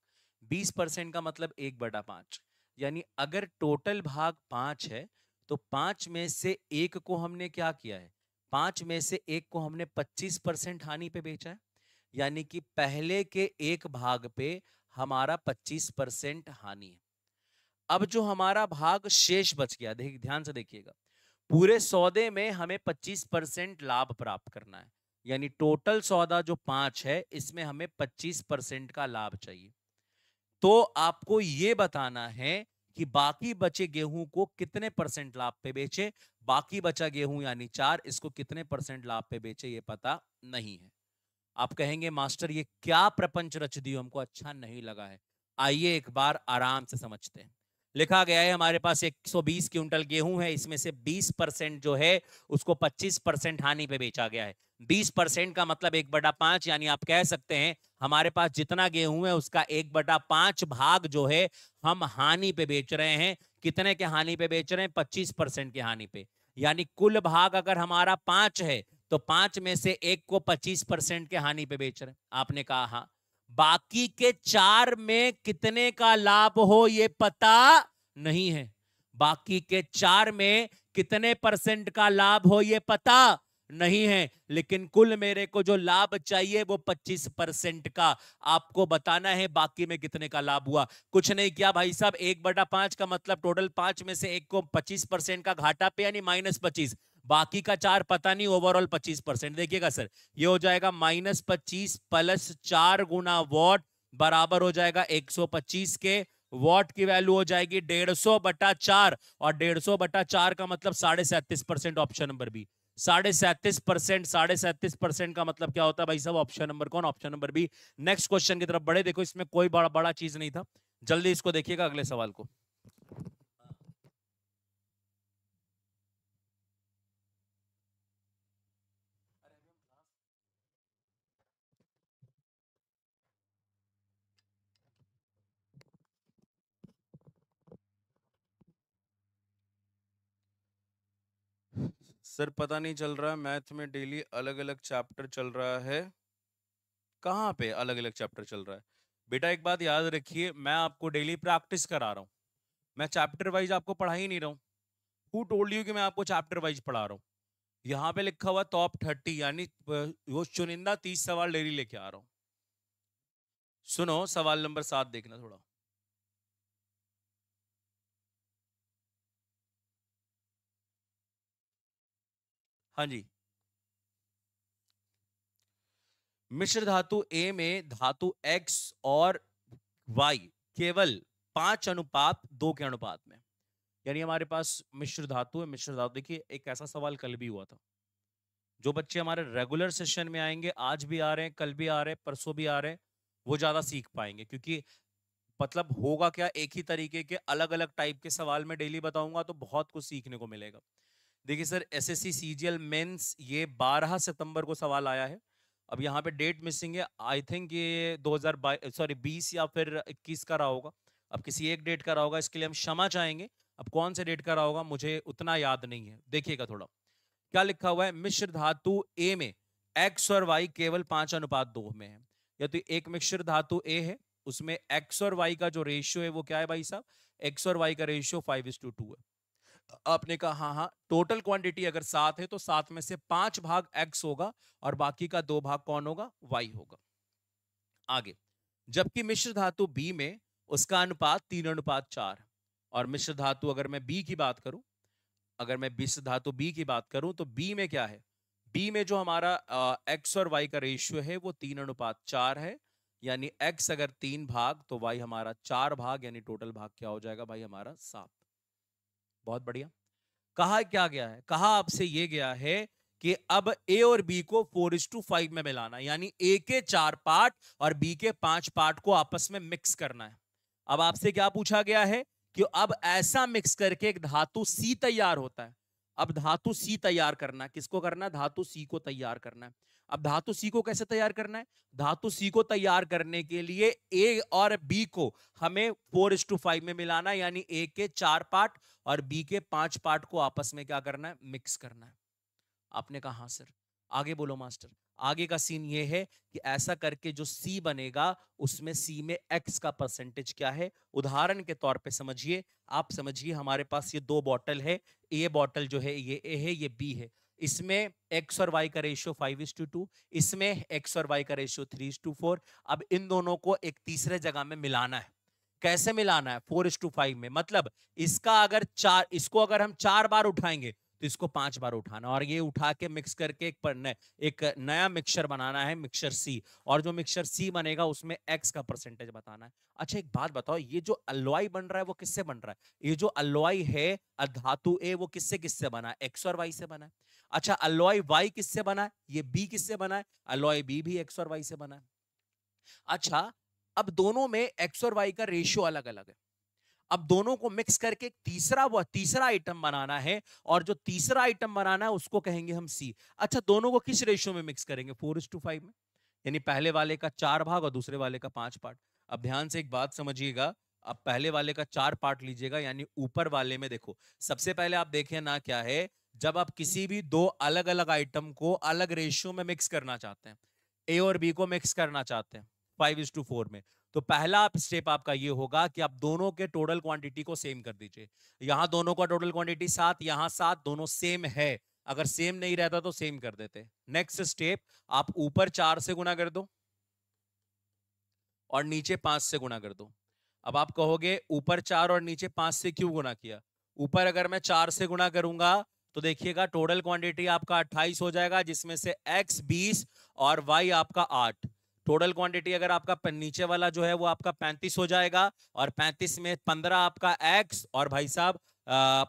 20 परसेंट का मतलब एक बटा पांच यानी अगर टोटल भाग पांच है तो पांच में से एक को हमने क्या किया है पांच में से एक को हमने पच्चीस परसेंट हानि पे बेचा है यानी कि पहले के एक भाग पे हमारा 25 परसेंट हानि है अब जो हमारा भाग शेष बच गया देख ध्यान से देखिएगा पूरे सौदे में हमें 25 परसेंट लाभ प्राप्त करना है यानी टोटल सौदा जो पांच है इसमें हमें 25 परसेंट का लाभ चाहिए तो आपको ये बताना है कि बाकी बचे गेहूं को कितने परसेंट लाभ पे बेचे बाकी बचा गेहूं यानी चार इसको कितने परसेंट लाभ पे बेचे ये पता नहीं है आप कहेंगे मास्टर ये क्या प्रपंच रच दियो हमको अच्छा नहीं लगा है आइए एक बार आराम से समझते हैं लिखा गया है हमारे पास 120 क्विंटल गेहूं है इसमें से 20 परसेंट जो है उसको 25 परसेंट हानि पे बेचा गया है 20 परसेंट का मतलब एक बटा पांच यानी आप कह सकते हैं हमारे पास जितना गेहूं है उसका एक बटा पांच भाग जो है हम हानि पे बेच रहे हैं कितने के हानि पे बेच रहे हैं 25 परसेंट के हानि पे यानी कुल भाग अगर हमारा पांच है तो पांच में से एक को पच्चीस परसेंट के हानि पे बेच रहे आपने कहा हा बाकी के चार में कितने का लाभ हो ये पता नहीं है बाकी के चार में कितने परसेंट का लाभ हो ये पता नहीं है लेकिन कुल मेरे को जो लाभ चाहिए वो 25 परसेंट का आपको बताना है बाकी में कितने का लाभ हुआ कुछ नहीं किया भाई साहब एक बटा पांच का मतलब टोटल पांच में से एक को 25 परसेंट का घाटा पे यानी माइनस पच्चीस बाकी का चार पता नहीं ओवरऑल पच्चीस परसेंट देखिएगा सर ये हो जाएगा माइनस पच्चीस प्लस चार गुना वॉट बराबर हो जाएगा 125 के वॉट की वैल्यू हो जाएगी 150 बटा चार और 150 बटा चार का मतलब साढ़े सैंतीस परसेंट ऑप्शन नंबर बी साढ़े सैंतीस परसेंट साढ़े सैंतीस परसेंट का मतलब क्या होता है भाई साहब ऑप्शन नंबर कौन option number B next question की तरफ बड़े देखो इसमें कोई बड़ा बड़ा चीज नहीं था जल्दी इसको देखिएगा अगले सवाल को सर पता नहीं चल रहा मैथ में डेली अलग अलग चैप्टर चल रहा है कहाँ पे अलग अलग चैप्टर चल रहा है बेटा एक बात याद रखिए मैं आपको डेली प्रैक्टिस करा रहा हूँ मैं चैप्टर वाइज आपको पढ़ा ही नहीं रहा हूँ हु टोल्ड यू कि मैं आपको चैप्टर वाइज पढ़ा रहा हूँ यहाँ पे लिखा हुआ टॉप थर्टी यानी वो चुनिंदा तीस सवाल डेली लेके आ रहा हूँ सुनो सवाल नंबर सात देखना थोड़ा हाँ जी मिश्र धातु ए में धातु एक्स और वाई केवल पांच अनुपात दो के अनुपात में यानी हमारे पास मिश्र धातु है मिश्र धातु देखिए एक ऐसा सवाल कल भी हुआ था जो बच्चे हमारे रेगुलर सेशन में आएंगे आज भी आ रहे हैं कल भी आ रहे हैं परसों भी आ रहे हैं वो ज़्यादा सीख पाएंगे क्योंकि मतलब होगा क्या एक ही तरीके के अलग अलग टाइप के सवाल में डेली बताऊंगा तो बहुत कुछ सीखने को मिलेगा देखिए sir S S C C G L mains ये 12 सितंबर को सवाल आया है अब यहाँ पे डेट मिसिंग है आई थिंक ये 2022 सॉरी 20 या फिर 21 का रहा होगा अब किसी एक डेट का रहा होगा इसके लिए हम क्षमा चाहेंगे अब कौन से डेट का रहा होगा मुझे उतना याद नहीं है देखिएगा थोड़ा क्या लिखा हुआ है मिश्र धातु ए में एक्स और वाई केवल पांच अनुपात दो में है या तो एक मिश्र धातु ए है उसमें एक्स और वाई का जो रेशियो है वो क्या है भाई साहब एक्स और वाई का ratio five is to two है आपने कहा हाँ हाँ टोटल क्वांटिटी अगर सात है तो सात में से पांच भाग एक्स होगा और बाकी का दो भाग कौन होगा वाई होगा आगे जबकि मिश्र धातु बी में उसका अनुपात तीन अनुपात चार और मिश्र धातु अगर मैं बी की बात करूं अगर मैं मिश्र धातु बी की बात करूं तो बी में क्या है बी में जो हमारा एक्स और वाई का रेशियो है वो तीन अनुपात चार है यानी एक्स अगर तीन भाग तो वाई हमारा चार भाग यानी टोटल भाग क्या हो जाएगा भाई हमारा सात बहुत बढ़िया कहा क्या गया है कहा आपसे ये गया है कि अब ए और बी को फोर इज टू फाइव में मिलाना यानी ए के चार पार्ट और बी के पांच पार्ट को आपस में मिक्स करना है अब आपसे क्या पूछा गया है कि अब ऐसा मिक्स करके एक धातु सी तैयार होता है अब धातु सी तैयार करना किसको करना है धातु सी को तैयार करना है अब धातु सी को कैसे तैयार करना है धातु सी को तैयार करने के लिए ए और बी को हमें फोर इस टू फाइव में मिलाना यानी ए के चार पार्ट और बी के पांच पार्ट को आपस में क्या करना है मिक्स करना है आपने कहा हाँ सर आगे बोलो मास्टर आगे का सीन ये है कि ऐसा करके जो सी बनेगा उसमें सी में एक्स का परसेंटेज क्या है उदाहरण के तौर पे समझिए आप समझिए हमारे पास ये दो बॉटल है ए बॉटल जो है ये ए है ये बी है इसमें एक्स और वाई का ratio five is to two इसमें एक्स और वाई का ratio three is to four अब इन दोनों को एक तीसरे जगह में मिलाना है कैसे मिलाना है फोर इज टू फाइव में मतलब इसका अगर चार इसको अगर हम चार बार उठाएंगे तो इसको पांच बार उठाना और ये उठा के मिक्स करके एक पर एक नया मिक्सचर बनाना है मिक्सचर सी और जो मिक्सचर सी बनेगा उसमें एक्स का परसेंटेज बताना है अच्छा एक बात बताओ ये जो अलवाई बन रहा है वो किससे बन रहा है ये जो अलवाई है धातु ए वो किससे किससे बना है एक्स और वाई से बना है अच्छा अलॉय वाई किससे बना है ये बी किससे बना है अलॉय बी भी एक्स और वाई से बना है अच्छा अब दोनों में एक्स और वाई का रेशियो अलग अलग है अब दोनों को मिक्स करके तीसरा वो तीसरा आइटम बनाना है और जो तीसरा आइटम बनाना है उसको कहेंगे हम सी अच्छा दोनों को किस रेशियो में मिक्स करेंगे फोर इज टू फाइव में यानी पहले वाले का चार भाग और दूसरे वाले का पांच पार्ट अब ध्यान से एक बात समझिएगा अब पहले वाले का चार पार्ट लीजिएगा यानी ऊपर वाले में देखो सबसे पहले आप देखें ना क्या है जब आप किसी भी दो अलग अलग आइटम को अलग रेशियो में मिक्स करना चाहते हैं ए और बी को मिक्स करना चाहते हैं फाइव इज टू फोर में तो पहला स्टेप आपका ये होगा कि आप दोनों के टोटल क्वांटिटी को सेम कर दीजिए यहाँ दोनों का टोटल क्वांटिटी सात यहाँ सात दोनों सेम है अगर सेम नहीं रहता तो सेम कर देते नेक्स्ट स्टेप आप ऊपर चार से गुना कर दो और नीचे पांच से गुना कर दो अब आप कहोगे ऊपर चार और नीचे पांच से क्यों गुना किया ऊपर अगर मैं चार से गुना करूंगा तो देखिएगा टोटल क्वांटिटी आपका अट्ठाईस हो जाएगा जिसमें से एक्स बीस और वाई आपका आठ टोटल क्वांटिटी अगर आपका नीचे वाला जो है वो आपका पैंतीस हो जाएगा और पैंतीस में पंद्रह आपका एक्स और भाई साहब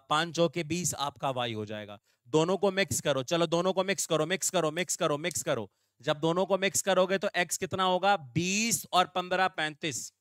पांच चौ के बीस आपका वाई हो जाएगा दोनों को मिक्स करो चलो दोनों को मिक्स करो मिक्स करो मिक्स करो मिक्स करो जब दोनों को मिक्स करोगे तो एक्स कितना होगा बीस और पंद्रह पैंतीस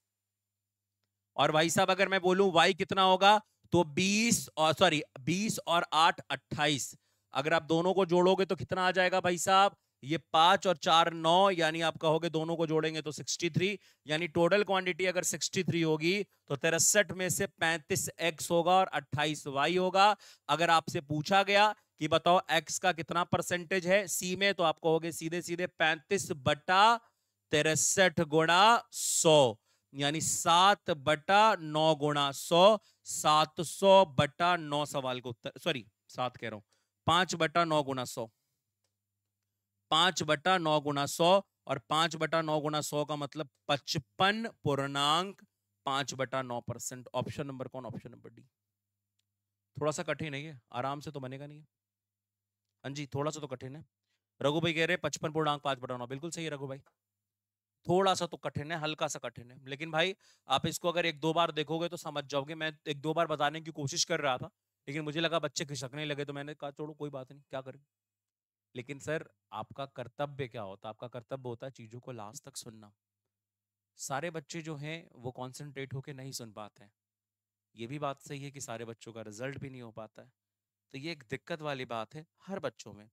और भाई साहब अगर मैं बोलूं वाई कितना होगा तो बीस और सॉरी बीस और आठ अट्ठाईस अगर आप दोनों को जोड़ोगे तो कितना आ जाएगा भाई साहब ये पांच और चार नौ यानी आप कहोगे दोनों को जोड़ेंगे तो 63 यानी टोटल क्वांटिटी अगर 63 होगी तो तिरसठ में से 35 एक्स होगा और 28 वाई होगा अगर आपसे पूछा गया कि बताओ एक्स का कितना परसेंटेज है सी में तो आप कहोगे सीधे सीधे 35 बटा तिरसठ गुणा सौ यानी सात बटा नौ गुणा सौ सात सौ बटा नौ सवाल को उत्तर सॉरी सात कह रहा हूं पांच बटा नौ गुणा सौ पांच बटा नौ गुना सौ और पांच बटा नौ गुना सौ का मतलब पचपन पूर्णांक पांच बटा नौ परसेंट ऑप्शन नंबर कौन ऑप्शन नंबर डी थोड़ा सा कठिन है ये आराम से तो बनेगा नहीं हाँ जी थोड़ा सा तो कठिन है रघु भाई कह रहे हैं पचपन पूर्णांक पांच बटा नौ बिल्कुल सही है रघु भाई थोड़ा सा तो कठिन है हल्का सा कठिन है लेकिन भाई आप इसको अगर एक दो बार देखोगे तो समझ जाओगे मैं एक दो बार बताने की कोशिश कर रहा था लेकिन मुझे लगा बच्चे खिसकने लगे तो मैंने कहा छोड़ो कोई बात नहीं क्या करें लेकिन सर आपका कर्तव्य क्या होता है आपका कर्तव्य होता है चीज़ों को लास्ट तक सुनना सारे बच्चे जो हैं वो कॉन्सेंट्रेट होकर नहीं सुन पाते हैं ये भी बात सही है कि सारे बच्चों का रिजल्ट भी नहीं हो पाता है तो ये एक दिक्कत वाली बात है हर बच्चों में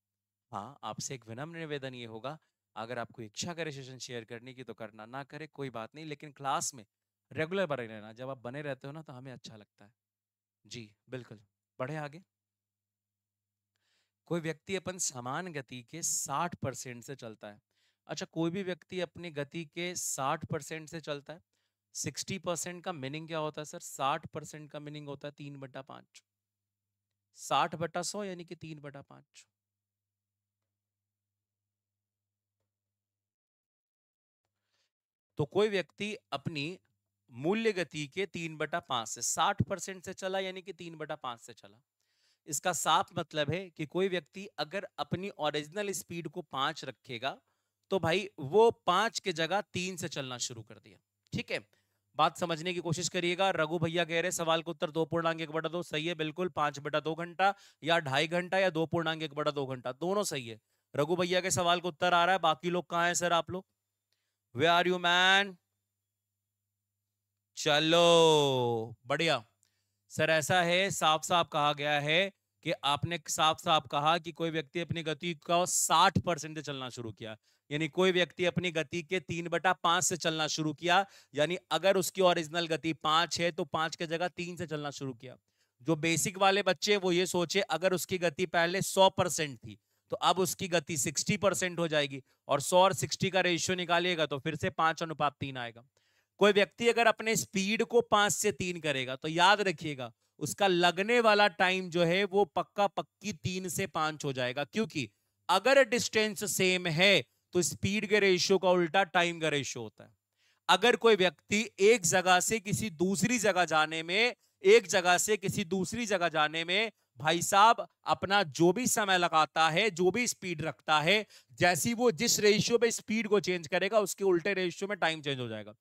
हाँ आपसे एक विनम्र निवेदन ये होगा अगर आपको इच्छा करे सेशन शेयर करने की तो करना ना करे कोई बात नहीं लेकिन क्लास में रेगुलर बने रहना जब आप बने रहते हो ना तो हमें अच्छा लगता है जी बिल्कुल बढ़े आगे कोई व्यक्ति अपन समान गति के 60 परसेंट से चलता है अच्छा कोई भी व्यक्ति अपनी गति के 60 परसेंट से चलता है 60 परसेंट का मीनिंग क्या होता है सर 60 परसेंट का मीनिंग होता है तीन बटा पांच साठ बटा सौ यानी कि तीन बटा पांच तो कोई व्यक्ति अपनी मूल्य गति के तीन बटा पांच से साठ परसेंट से चला यानी कि तीन बटा पांच से चला इसका साफ मतलब है कि कोई व्यक्ति अगर अपनी ओरिजिनल स्पीड को पांच रखेगा तो भाई वो पांच के जगह तीन से चलना शुरू कर दिया ठीक है बात समझने की कोशिश करिएगा रघु भैया कह रहे सवाल का उत्तर दो पूर्णांक एक बटा दो सही है बिल्कुल पांच बटा दो घंटा या ढाई घंटा या दो पूर्णांक एक बटा दो घंटा दोनों सही है रघु भैया के सवाल का उत्तर आ रहा है बाकी लोग कहा है सर आप लोग वे आर यू मैन चलो बढ़िया सर ऐसा है साफ साफ कहा गया है कि आपने साफ साफ कहा कि कोई व्यक्ति अपनी गति का साठ परसेंट से चलना शुरू किया यानी कोई व्यक्ति अपनी गति के तीन बटा पांच से चलना शुरू किया यानी अगर उसकी ओरिजिनल गति पांच है तो पांच के जगह तीन से चलना शुरू किया जो बेसिक वाले बच्चे वो ये सोचे अगर उसकी गति पहले सौ परसेंट थी तो अब उसकी गति सिक्सटी परसेंट हो जाएगी और सौ और सिक्सटी का रेशियो निकालिएगा तो फिर से पांच अनुपात तीन आएगा कोई व्यक्ति अगर अपने स्पीड को पांच से तीन करेगा तो याद रखिएगा उसका लगने वाला टाइम जो है वो पक्का पक्की तीन से पांच हो जाएगा क्योंकि अगर डिस्टेंस सेम है तो स्पीड के रेशियो का उल्टा टाइम का रेशियो होता है अगर कोई व्यक्ति एक जगह से किसी दूसरी जगह जाने में एक जगह से किसी दूसरी जगह जाने में भाई साहब अपना जो भी समय लगाता है जो भी स्पीड रखता है जैसी वो जिस रेशियो पे स्पीड को चेंज करेगा उसके उल्टे रेशियो में टाइम चेंज हो जाएगा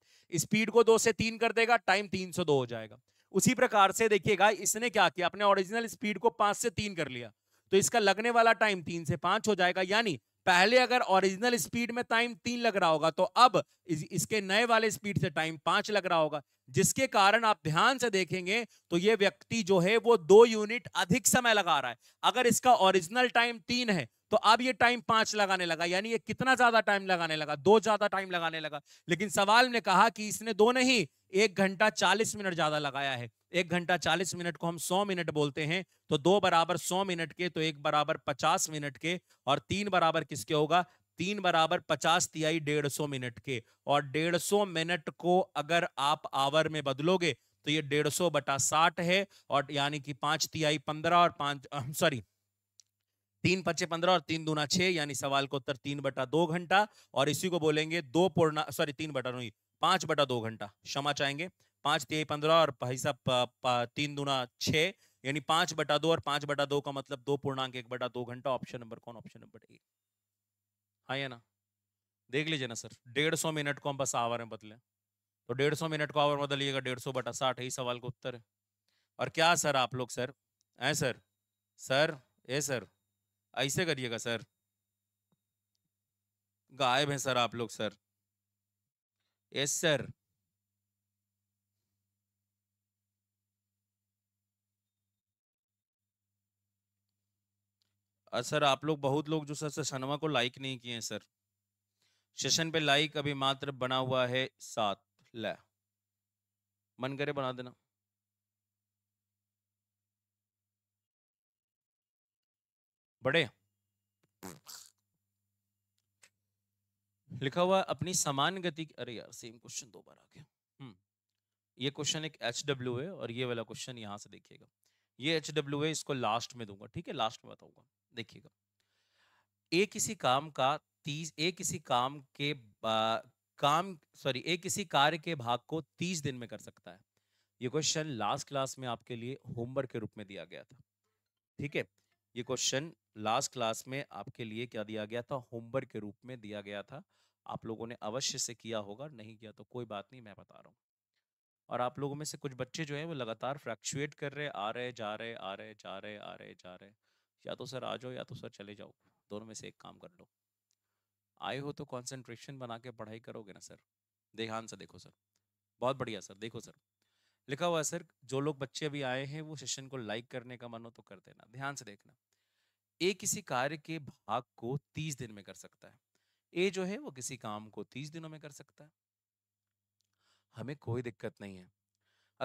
स्पीड को दो से तीन कर देगा टाइम तीन से दो हो जाएगा उसी प्रकार से देखिएगा इसने क्या किया अपने ओरिजिनल स्पीड को पांच से तीन कर लिया तो इसका लगने वाला टाइम तीन से पांच हो जाएगा यानी पहले अगर ओरिजिनल स्पीड में टाइम तीन लग रहा होगा तो अब इस, इसके नए वाले स्पीड से टाइम पांच लग रहा होगा जिसके कारण आप ध्यान से देखेंगे तो ये व्यक्ति जो है वो दो यूनिट अधिक समय लगा रहा है अगर इसका ओरिजिनल टाइम तीन है तो अब ये टाइम पांच लगाने लगा यानी ये कितना ज्यादा टाइम लगाने लगा दो ज्यादा टाइम लगाने लगा लेकिन सवाल ने कहा कि इसने दो नहीं एक घंटा चालीस मिनट ज्यादा लगाया है एक घंटा चालीस मिनट को हम सौ मिनट बोलते हैं तो दो बराबर सौ मिनट के तो एक बराबर पचास मिनट के और तीन बराबर किसके होगा तीन बराबर पचास तिहाई डेढ़ सौ मिनट के और डेढ़ सौ मिनट को अगर आप आवर में बदलोगे तो ये डेढ़ सौ बटा साठ है और यानी कि पांच तिहाई पंद्रह और पांच सॉरी तीन पच्चे पंद्रह और तीन दूना छह यानी सवाल का उत्तर तीन बटा दो घंटा और इसी को बोलेंगे दो पूर्णा सॉरी तीन बटा नहीं पांच बटा दो घंटा क्षमा चाहेंगे पांच तेई पंद्रह और भाई साहब तीन दूना छह यानी पांच बटा दो और पांच बटा दो का मतलब दो पूर्णांक एक बटा दो घंटा ऑप्शन नंबर कौन ऑप्शन नंबर ए हाँ ना देख लीजिए ना सर डेढ़ सौ मिनट को हम बस आवर में बदले तो डेढ़ सौ मिनट को आवर बदलिएगा डेढ़ सौ बटा साठ यही सवाल का उत्तर है और क्या सर आप लोग सर है सर सर ए सर ऐसे करिएगा सर गायब हैं सर आप लोग सर यस सर सर आप लोग बहुत लोग जो सर शनमा को लाइक नहीं किए हैं सर सेशन पे लाइक अभी मात्र बना हुआ है सात ल मन करे बना देना बड़े लिखा हुआ अपनी समान गति अरे यार सेम क्वेश्चन दो बार आ गया हम्म, ये क्वेश्चन एक एच डब्ल्यू है और ये वाला क्वेश्चन यहां से देखिएगा ये एच डब्ल्यू है इसको लास्ट में दूंगा ठीक है लास्ट में बताऊंगा देखिएगा ए किसी काम का तीस ए किसी काम के काम सॉरी ए किसी कार्य के भाग को तीस दिन में कर सकता है ये क्वेश्चन लास्ट क्लास में आपके लिए होमवर्क के रूप में दिया गया था ठीक है ये क्वेश्चन लास्ट क्लास में आपके लिए क्या दिया गया था होमवर्क के रूप में दिया गया था आप लोगों ने अवश्य से किया होगा नहीं किया तो कोई बात नहीं मैं बता रहा हूँ और आप लोगों में से कुछ बच्चे जो हैं वो लगातार फ्रैक्चुएट कर रहे आ रहे जा रहे आ रहे जा रहे आ रहे जा रहे या तो सर आ जाओ या तो सर चले जाओ दोनों में से एक काम कर लो आए हो तो कॉन्सेंट्रेशन बना के पढ़ाई करोगे ना सर ध्यान से देखो सर बहुत बढ़िया सर देखो सर लिखा हुआ सर जो लोग बच्चे अभी आए हैं वो सेशन को लाइक करने का मन हो तो कर देना ध्यान से देखना ए किसी कार्य के भाग को तीस दिन में कर सकता है ए जो है वो किसी काम को तीस दिनों में कर सकता है हमें कोई दिक्कत नहीं है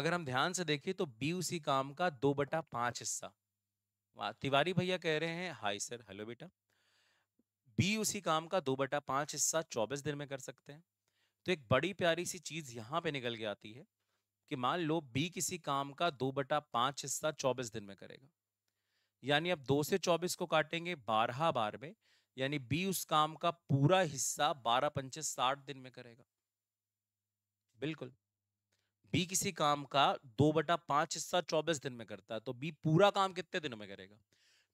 अगर हम ध्यान से देखें तो बी उसी काम का दो बटा पांच हिस्सा तिवारी भैया कह रहे हैं हाय सर हेलो बेटा बी उसी काम का दो बटा पांच हिस्सा चौबीस दिन में कर सकते हैं तो एक बड़ी प्यारी सी चीज यहाँ पे निकल के आती है कि मान लो बी किसी काम का दो बटा पांच हिस्सा चौबीस दिन में करेगा यानी आप दो से चौबीस को काटेंगे बारह बार में यानी बी उस काम का पूरा हिस्सा बारह पंचे साठ दिन में करेगा बिल्कुल बी किसी काम का दो बटा पांच हिस्सा चौबीस दिन में करता है तो बी पूरा काम कितने दिनों में करेगा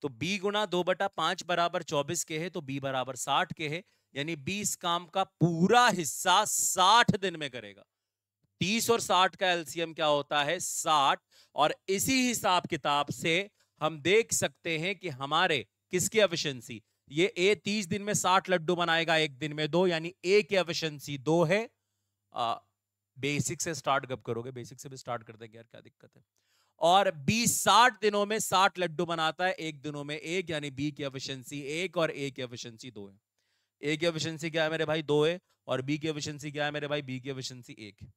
तो बी गुना दो बटा पांच बराबर चौबीस के है तो बी बराबर साठ के है यानी बी इस काम का पूरा हिस्सा साठ दिन में करेगा तीस और साठ का एलसीएम क्या होता है साठ और इसी हिसाब किताब से हम देख सकते हैं कि हमारे किसकी एफिशिएंसी ये ए तीस दिन में साठ लड्डू बनाएगा एक दिन में दो यानी ए की एफिशिएंसी दो है आ, बेसिक से स्टार्ट कब करोगे बेसिक से भी स्टार्ट कर देंगे यार क्या दिक्कत है और बी साठ दिनों में साठ लड्डू बनाता है एक दिनों में एक यानी बी की एफिशिएंसी एक और ए की एफिशिएंसी दो है ए की एफिशिएंसी क्या है मेरे भाई दो है और बी की एफिशिएंसी क्या है मेरे भाई बी की एफिशिएंसी एक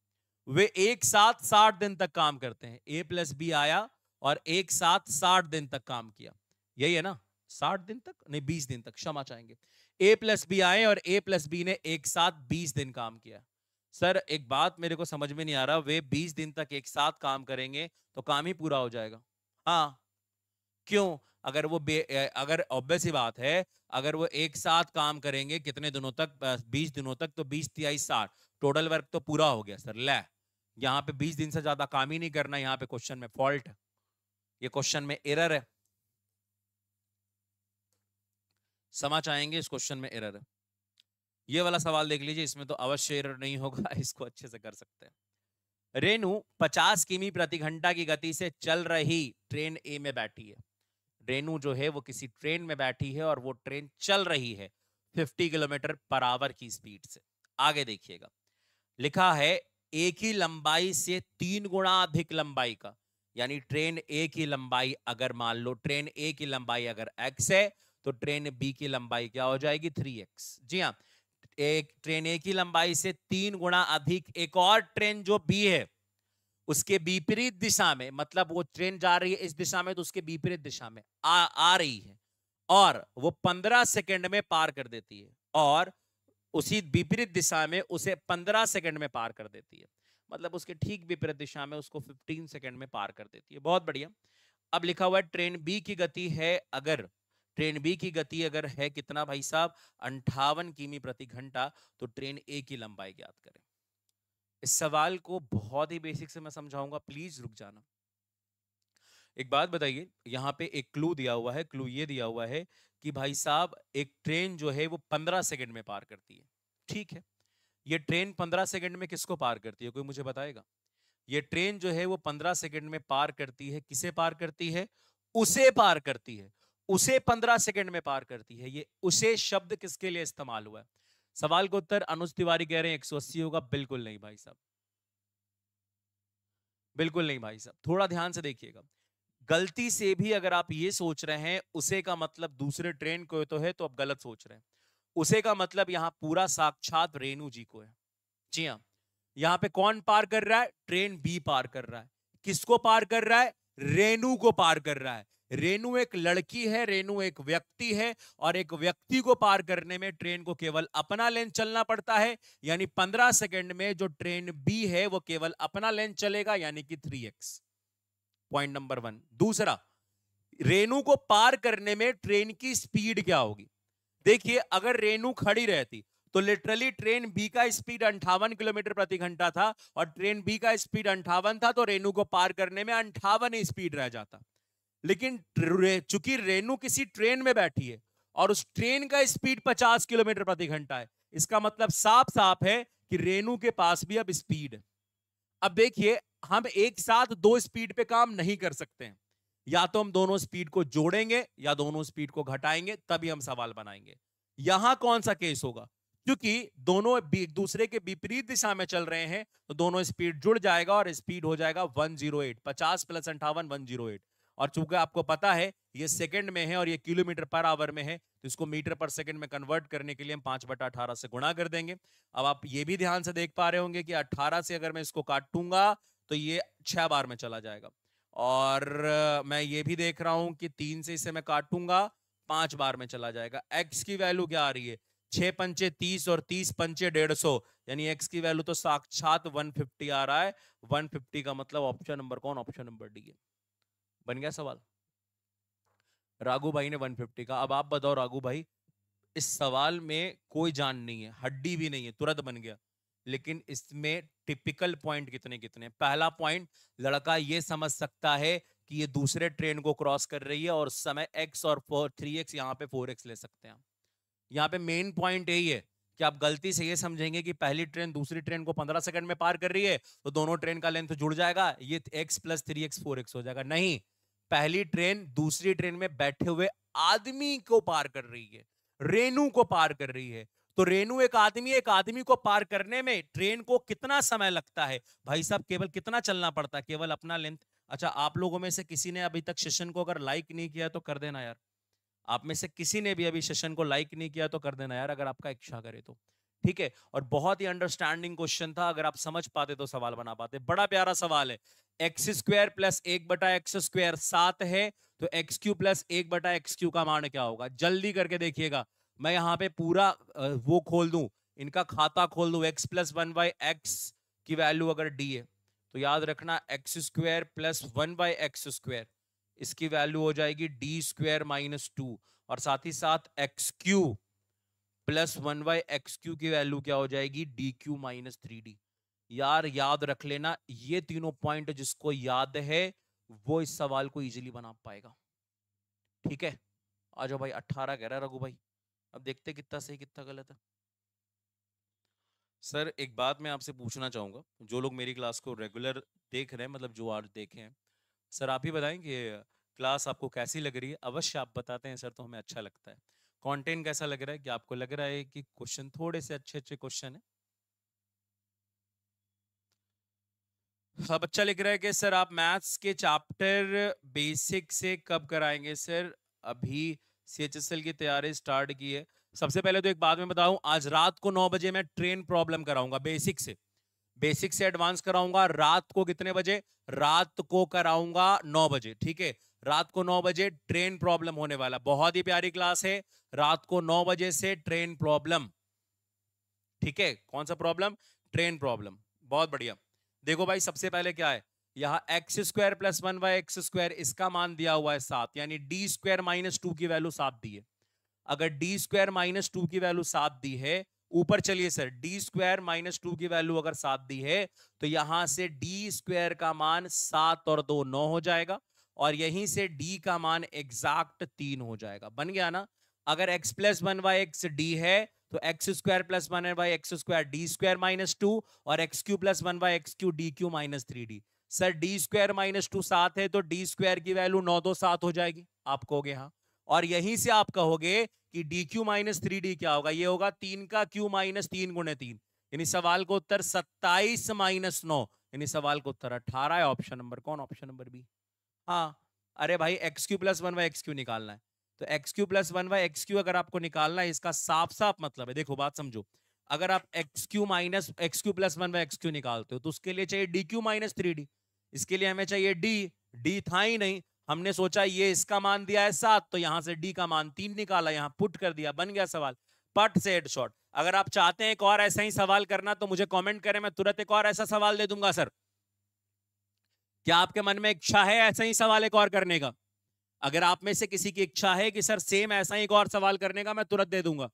वे एक साथ साठ दिन तक काम करते हैं ए प्लस बी आया और एक साथ साठ दिन तक काम किया यही है ना साठ दिन तक नहीं बीस दिन तक क्षमा चाहेंगे ए प्लस बी आए और ए प्लस बी ने एक साथ बीस दिन काम किया सर एक बात मेरे को समझ में नहीं आ रहा वे बीस दिन तक एक साथ काम करेंगे तो काम ही पूरा हो जाएगा हाँ क्यों अगर वो अगर ऑब्वियस ही बात है अगर वो एक साथ काम करेंगे कितने दिनों तक बीस दिनों तक तो बीस तिहाई साठ टोटल वर्क तो पूरा हो गया सर लै यहाँ पे बीस दिन से ज्यादा काम ही नहीं करना यहाँ पे क्वेश्चन में फॉल्ट है ये क्वेश्चन में एरर है समझ आएंगे इस क्वेश्चन में एरर है ये वाला सवाल देख लीजिए इसमें तो अवश्य एरर नहीं होगा इसको अच्छे से कर सकते हैं रेणु 50 किमी प्रति घंटा की गति से चल रही ट्रेन ए में बैठी है रेणु जो है वो किसी ट्रेन में बैठी है और वो ट्रेन चल रही है 50 किलोमीटर पर आवर की स्पीड से आगे देखिएगा लिखा है एक ही लंबाई से तीन गुणा अधिक लंबाई का यानी ट्रेन ए की लंबाई अगर मान लो ट्रेन ए की लंबाई अगर एक्स है तो ट्रेन बी की लंबाई क्या हो जाएगी थ्री एक्स जी हाँ एक ट्रेन ए की लंबाई से तीन गुणा अधिक एक और ट्रेन जो बी है उसके विपरीत दिशा में मतलब वो ट्रेन जा रही है इस दिशा में तो उसके विपरीत दिशा में आ आ रही है और वो पंद्रह सेकंड में पार कर देती है और उसी विपरीत दिशा में उसे पंद्रह सेकंड में पार कर देती है मतलब उसके ठीक विपरीत दिशा में उसको 15 सेकंड में पार कर देती है बहुत बढ़िया अब लिखा हुआ है ट्रेन बी की गति है अगर ट्रेन बी की गति अगर है कितना भाई साहब अंठावन किमी प्रति घंटा तो ट्रेन ए की लंबाई ज्ञात करें इस सवाल को बहुत ही बेसिक से मैं समझाऊंगा प्लीज रुक जाना एक बात बताइए यहाँ पे एक क्लू दिया हुआ है क्लू ये दिया हुआ है कि भाई साहब एक ट्रेन जो है वो पंद्रह सेकंड में पार करती है ठीक है ये ट्रेन पंद्रह सेकंड में किसको पार करती है कोई मुझे बताएगा ये ट्रेन जो है वो पंद्रह सेकंड में पार करती है किसे पार करती है उसे पार करती है उसे पंद्रह सेकंड में पार करती है ये उसे शब्द किसके लिए इस्तेमाल हुआ है सवाल का उत्तर अनुज तिवारी कह रहे हैं एक सौ अस्सी होगा बिल्कुल नहीं भाई साहब बिल्कुल नहीं भाई साहब थोड़ा ध्यान से देखिएगा गलती से भी अगर आप ये सोच रहे हैं उसे का मतलब दूसरे ट्रेन को तो है तो आप गलत सोच रहे हैं उसे का मतलब यहां पूरा साक्षात रेणु जी को है जी हाँ यहां पे कौन पार कर रहा है ट्रेन बी पार कर रहा है किसको पार कर रहा है रेणु को पार कर रहा है रेणु एक लड़की है रेणु एक व्यक्ति है और एक व्यक्ति को पार करने में ट्रेन को केवल अपना लेन चलना पड़ता है यानी पंद्रह सेकंड में जो ट्रेन बी है वो केवल अपना लेन चलेगा यानी कि three x point number one दूसरा रेणु को पार करने में ट्रेन की स्पीड क्या होगी देखिए अगर रेणु खड़ी रहती तो लिटरली ट्रेन बी का स्पीड अंठावन किलोमीटर प्रति घंटा था और ट्रेन बी का स्पीड अंठावन था तो रेणु को पार करने में अंठावन स्पीड रह जाता लेकिन चूंकि रेणु किसी ट्रेन में बैठी है और उस ट्रेन का स्पीड 50 किलोमीटर प्रति घंटा है इसका मतलब साफ साफ है कि रेणु के पास भी अब स्पीड है अब देखिए हम एक साथ दो स्पीड पे काम नहीं कर सकते हैं या तो हम दोनों स्पीड को जोड़ेंगे या दोनों स्पीड को घटाएंगे तभी हम सवाल बनाएंगे यहां कौन सा केस होगा क्योंकि दोनों एक दूसरे के विपरीत दिशा में चल रहे हैं तो दोनों स्पीड जुड़ जाएगा और स्पीड हो जाएगा 108 पचास प्लस अंठावन एट और चूंकि आपको पता है ये सेकंड में है और ये किलोमीटर पर आवर में है तो इसको मीटर पर सेकंड में कन्वर्ट करने के लिए हम पांच बटा अठारह से गुणा कर देंगे अब आप ये भी ध्यान से देख पा रहे होंगे कि अट्ठारह से अगर मैं इसको काटूंगा तो ये छह बार में चला जाएगा और मैं ये भी देख रहा हूं कि तीन से इसे मैं काटूंगा पांच बार में चला जाएगा एक्स की वैल्यू क्या आ रही है छह पंचे तीस और तीस पंचे डेढ़ सौ यानी एक्स की वैल्यू तो साक्षात वन फिफ्टी आ रहा है वन फिफ्टी का मतलब ऑप्शन नंबर कौन ऑप्शन नंबर डी है बन गया सवाल राघू भाई ने वन फिफ्टी का अब आप बताओ राघू भाई इस सवाल में कोई जान नहीं है हड्डी भी नहीं है तुरंत बन गया लेकिन इसमें टिपिकल पॉइंट कितने कितने पहला पॉइंट लड़का ये समझ सकता है कि ये दूसरे ट्रेन को क्रॉस कर रही है और समय एक्स और फोर थ्री एक्स यहाँ पे फोर एक्स ले सकते हैं हम यहाँ पे मेन पॉइंट यही है कि आप गलती से ये समझेंगे कि पहली ट्रेन दूसरी ट्रेन को पंद्रह सेकंड में पार कर रही है तो दोनों ट्रेन का लेंथ जुड़ जाएगा ये x plus three x four x हो जाएगा नहीं पहली ट्रेन दूसरी ट्रेन में बैठे हुए आदमी को पार कर रही है रेनू को पार कर रही है तो रेनू एक आदमी एक आदमी को पार करने में ट्रेन को कितना समय लगता है भाई साहब केवल कितना चलना पड़ता है केवल अपना लेंथ अच्छा आप लोगों में से किसी ने अभी तक सेशन को अगर लाइक नहीं किया तो कर देना यार आप में से किसी ने भी अभी सेशन को लाइक नहीं किया तो कर देना यार अगर आपका इच्छा करे तो ठीक है और बहुत ही अंडरस्टैंडिंग क्वेश्चन था अगर आप समझ पाते तो सवाल बना पाते बड़ा प्यारा सवाल है एक्स स्क्वायर प्लस एक बटा एक्स स्क्वायर सात है तो एक्स क्यू प्लस एक बटा एक्स क्यू का मान क्या होगा जल्दी करके देखिएगा मैं यहाँ पे पूरा वो खोल दू इनका खाता खोल दू x plus one by x की वैल्यू अगर डी है तो याद रखना x square plus one by x square इसकी वैल्यू हो जाएगी डी स्क्वायर माइनस टू और साथ ही साथ x cube plus one by x cube की वैल्यू क्या हो जाएगी d cube minus three d यार याद रख लेना ये तीनों पॉइंट जिसको याद है वो इस सवाल को इजिली बना पाएगा ठीक है आ जाओ भाई अट्ठारह कह रहा है रघु भाई अब देखते कितना सही कितना गलत है सर एक बात मैं आपसे पूछना चाहूंगा जो लोग मेरी क्लास को रेगुलर देख रहे हैं मतलब जो आज देखे हैं सर आप ही बताएं कि क्लास आपको कैसी लग रही है अवश्य आप बताते हैं सर तो हमें अच्छा लगता है कंटेंट कैसा लग रहा है कि आपको लग रहा है कि क्वेश्चन थोड़े से अच्छे अच्छे क्वेश्चन है अब अच्छा लिख रहा है कि सर आप मैथ्स के चैप्टर बेसिक से कब कराएंगे सर अभी सी एच एस एल की तैयारी स्टार्ट की है सबसे पहले तो एक बात मैं बताऊं आज रात को नौ बजे मैं ट्रेन प्रॉब्लम कराऊंगा बेसिक से बेसिक से एडवांस कराऊंगा रात को कितने बजे रात को कराऊंगा नौ बजे ठीक है रात को नौ बजे ट्रेन प्रॉब्लम होने वाला बहुत ही प्यारी क्लास है रात को नौ बजे से ट्रेन प्रॉब्लम ठीक है कौन सा प्रॉब्लम ट्रेन प्रॉब्लम बहुत बढ़िया देखो भाई सबसे पहले क्या है यहाँ x square plus one by x square इसका मान दिया हुआ है सात यानी डी स्क्वायर माइनस टू की वैल्यू सात दी है अगर डी स्क्वायर माइनस टू की वैल्यू सात दी है ऊपर चलिए sir d square minus two की वैल्यू अगर सात दी है तो यहां से डी स्क्वायर का मान सात और दो नौ हो जाएगा और यहीं से डी का मान एग्जैक्ट तीन हो जाएगा बन गया ना अगर x plus one by x d है तो x square plus one by x square d square minus two और x cube plus one by x cube d cube minus three d sir d square minus two सात है तो डी स्क्वायर की वैल्यू नौ दो सात हो जाएगी आप कहोगे हाँ और यहीं से आप कहोगे कि d cube minus three d क्या होगा ये होगा तीन का क्यू माइनस तीन गुणे तीन यानी सवाल को उत्तर सत्ताईस माइनस नौ यानी सवाल को उत्तर अठारह है ऑप्शन नंबर कौन ऑप्शन नंबर बी हाँ अरे भाई x cube plus one by x cube निकालना है तो x cube plus one by x cube अगर आपको निकालना है इसका साफ साफ मतलब है देखो बात समझो अगर आप x cube minus x cube plus one by x cube निकालते हो तो उसके लिए चाहिए d cube minus three d इसके लिए हमें चाहिए डी डी था ही नहीं हमने सोचा ये इसका मान दिया है सात तो यहां से डी का मान तीन निकाला यहाँ पुट कर दिया बन गया सवाल पट से हेड शॉर्ट अगर आप चाहते हैं एक और ऐसा ही सवाल करना तो मुझे कमेंट करें मैं तुरंत एक और ऐसा सवाल दे दूंगा सर क्या आपके मन में इच्छा है ऐसा ही सवाल एक और करने का अगर आप में से किसी की इच्छा है कि सर सेम ऐसा ही एक और सवाल करने का मैं तुरंत दे दूंगा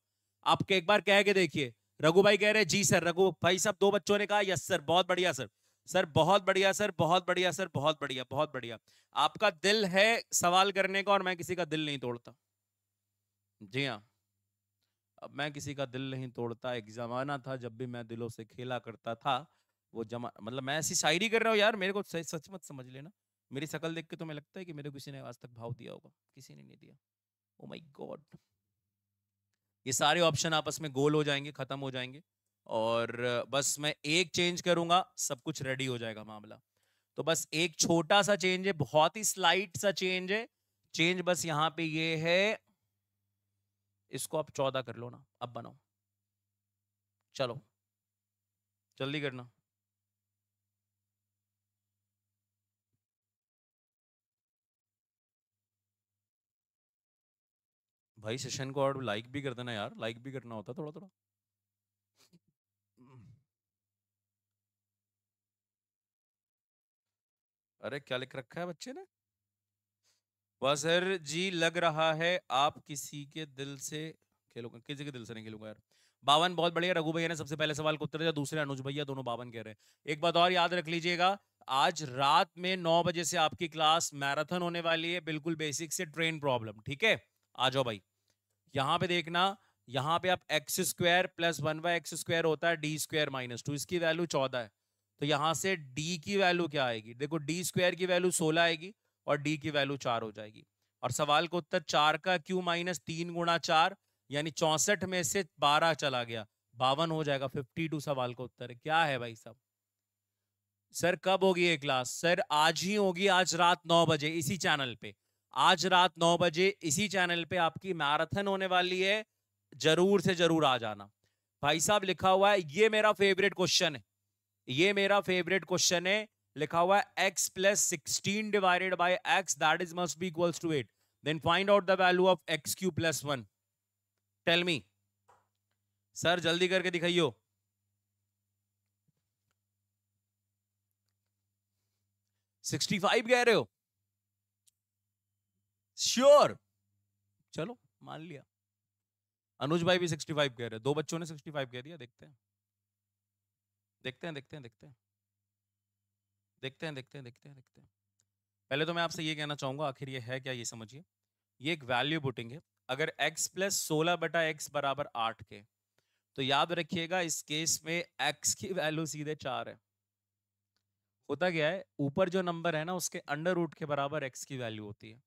आपके एक बार कह के देखिए रघु भाई कह रहे जी सर रघु भाई सब दो बच्चों ने कहा यस सर बहुत बढ़िया सर सर बहुत बढ़िया सर बहुत बढ़िया सर बहुत बढ़िया बहुत बढ़िया आपका दिल है सवाल करने का और मैं किसी का दिल नहीं तोड़ता जी हाँ अब मैं किसी का दिल नहीं तोड़ता एक जमाना था जब भी मैं दिलों से खेला करता था वो जमा मतलब मैं ऐसी शायरी कर रहा हूँ यार मेरे को सच मत समझ लेना मेरी शक्ल देख के तुम्हें तो लगता है कि मेरे को किसी ने आज तक भाव दिया होगा किसी ने नहीं दिया ओ माई गॉड ये सारे ऑप्शन आपस में गोल हो जाएंगे खत्म हो जाएंगे और बस मैं एक चेंज करूंगा सब कुछ रेडी हो जाएगा मामला तो बस एक छोटा सा चेंज है बहुत ही स्लाइट सा चेंज है चेंज बस यहाँ पे ये है इसको आप चौदह कर लो ना अब बनाओ चलो जल्दी करना भाई सेशन को और लाइक भी कर देना यार लाइक भी करना होता थोड़ा थोड़ा अरे क्या लिख रखा है बच्चे ने वाजर जी लग रहा है आप किसी के दिल से खेलो किसी के दिल से नहीं खेलूंगा यार बावन बहुत बढ़िया रघु भैया ने सबसे पहले सवाल को उत्तर दिया दूसरे अनुज भैया दोनों बावन कह रहे हैं एक बात और याद रख लीजिएगा आज रात में नौ बजे से आपकी क्लास मैराथन होने वाली है बिल्कुल बेसिक से ट्रेन प्रॉब्लम ठीक है आ जाओ भाई यहाँ पे देखना यहाँ पे आप x square plus one by x square होता है डी स्क्वायर माइनस टू इसकी वैल्यू चौदह है तो यहां से डी की वैल्यू क्या आएगी देखो डी स्क्वायर की वैल्यू सोलह आएगी और डी की वैल्यू चार हो जाएगी और सवाल का उत्तर चार का क्यू माइनस तीन गुणा चार यानी चौसठ में से बारह चला गया बावन हो जाएगा फिफ्टी टू सवाल का उत्तर क्या है भाई साहब सर कब होगी ये क्लास सर आज ही होगी आज रात नौ बजे इसी चैनल पे आज रात नौ बजे इसी चैनल पे आपकी मैराथन होने वाली है जरूर से जरूर आ जाना भाई साहब लिखा हुआ है ये मेरा फेवरेट क्वेश्चन है ये मेरा फेवरेट क्वेश्चन है लिखा हुआ है x plus sixteen divided by x that is must be equals to eight then find out the value of x cube plus one tell me sir जल्दी करके दिखाइयो सिक्सटी फाइव कह रहे हो श्योर sure. चलो मान लिया अनुज भाई भी सिक्सटी फाइव कह रहे दो बच्चों ने सिक्सटी फाइव कह दिया देखते हैं देखते हैं देखते हैं देखते हैं देखते हैं देखते हैं देखते हैं देखते हैं पहले तो मैं आपसे ये कहना चाहूंगा आखिर ये है क्या ये समझिए ये एक वैल्यू बुटिंग है अगर x प्लस सोलह बटा एक्स बराबर आठ के तो याद रखिएगा इस केस में x की वैल्यू सीधे चार है होता क्या है ऊपर जो नंबर है ना उसके अंडर रूट के बराबर x की वैल्यू होती है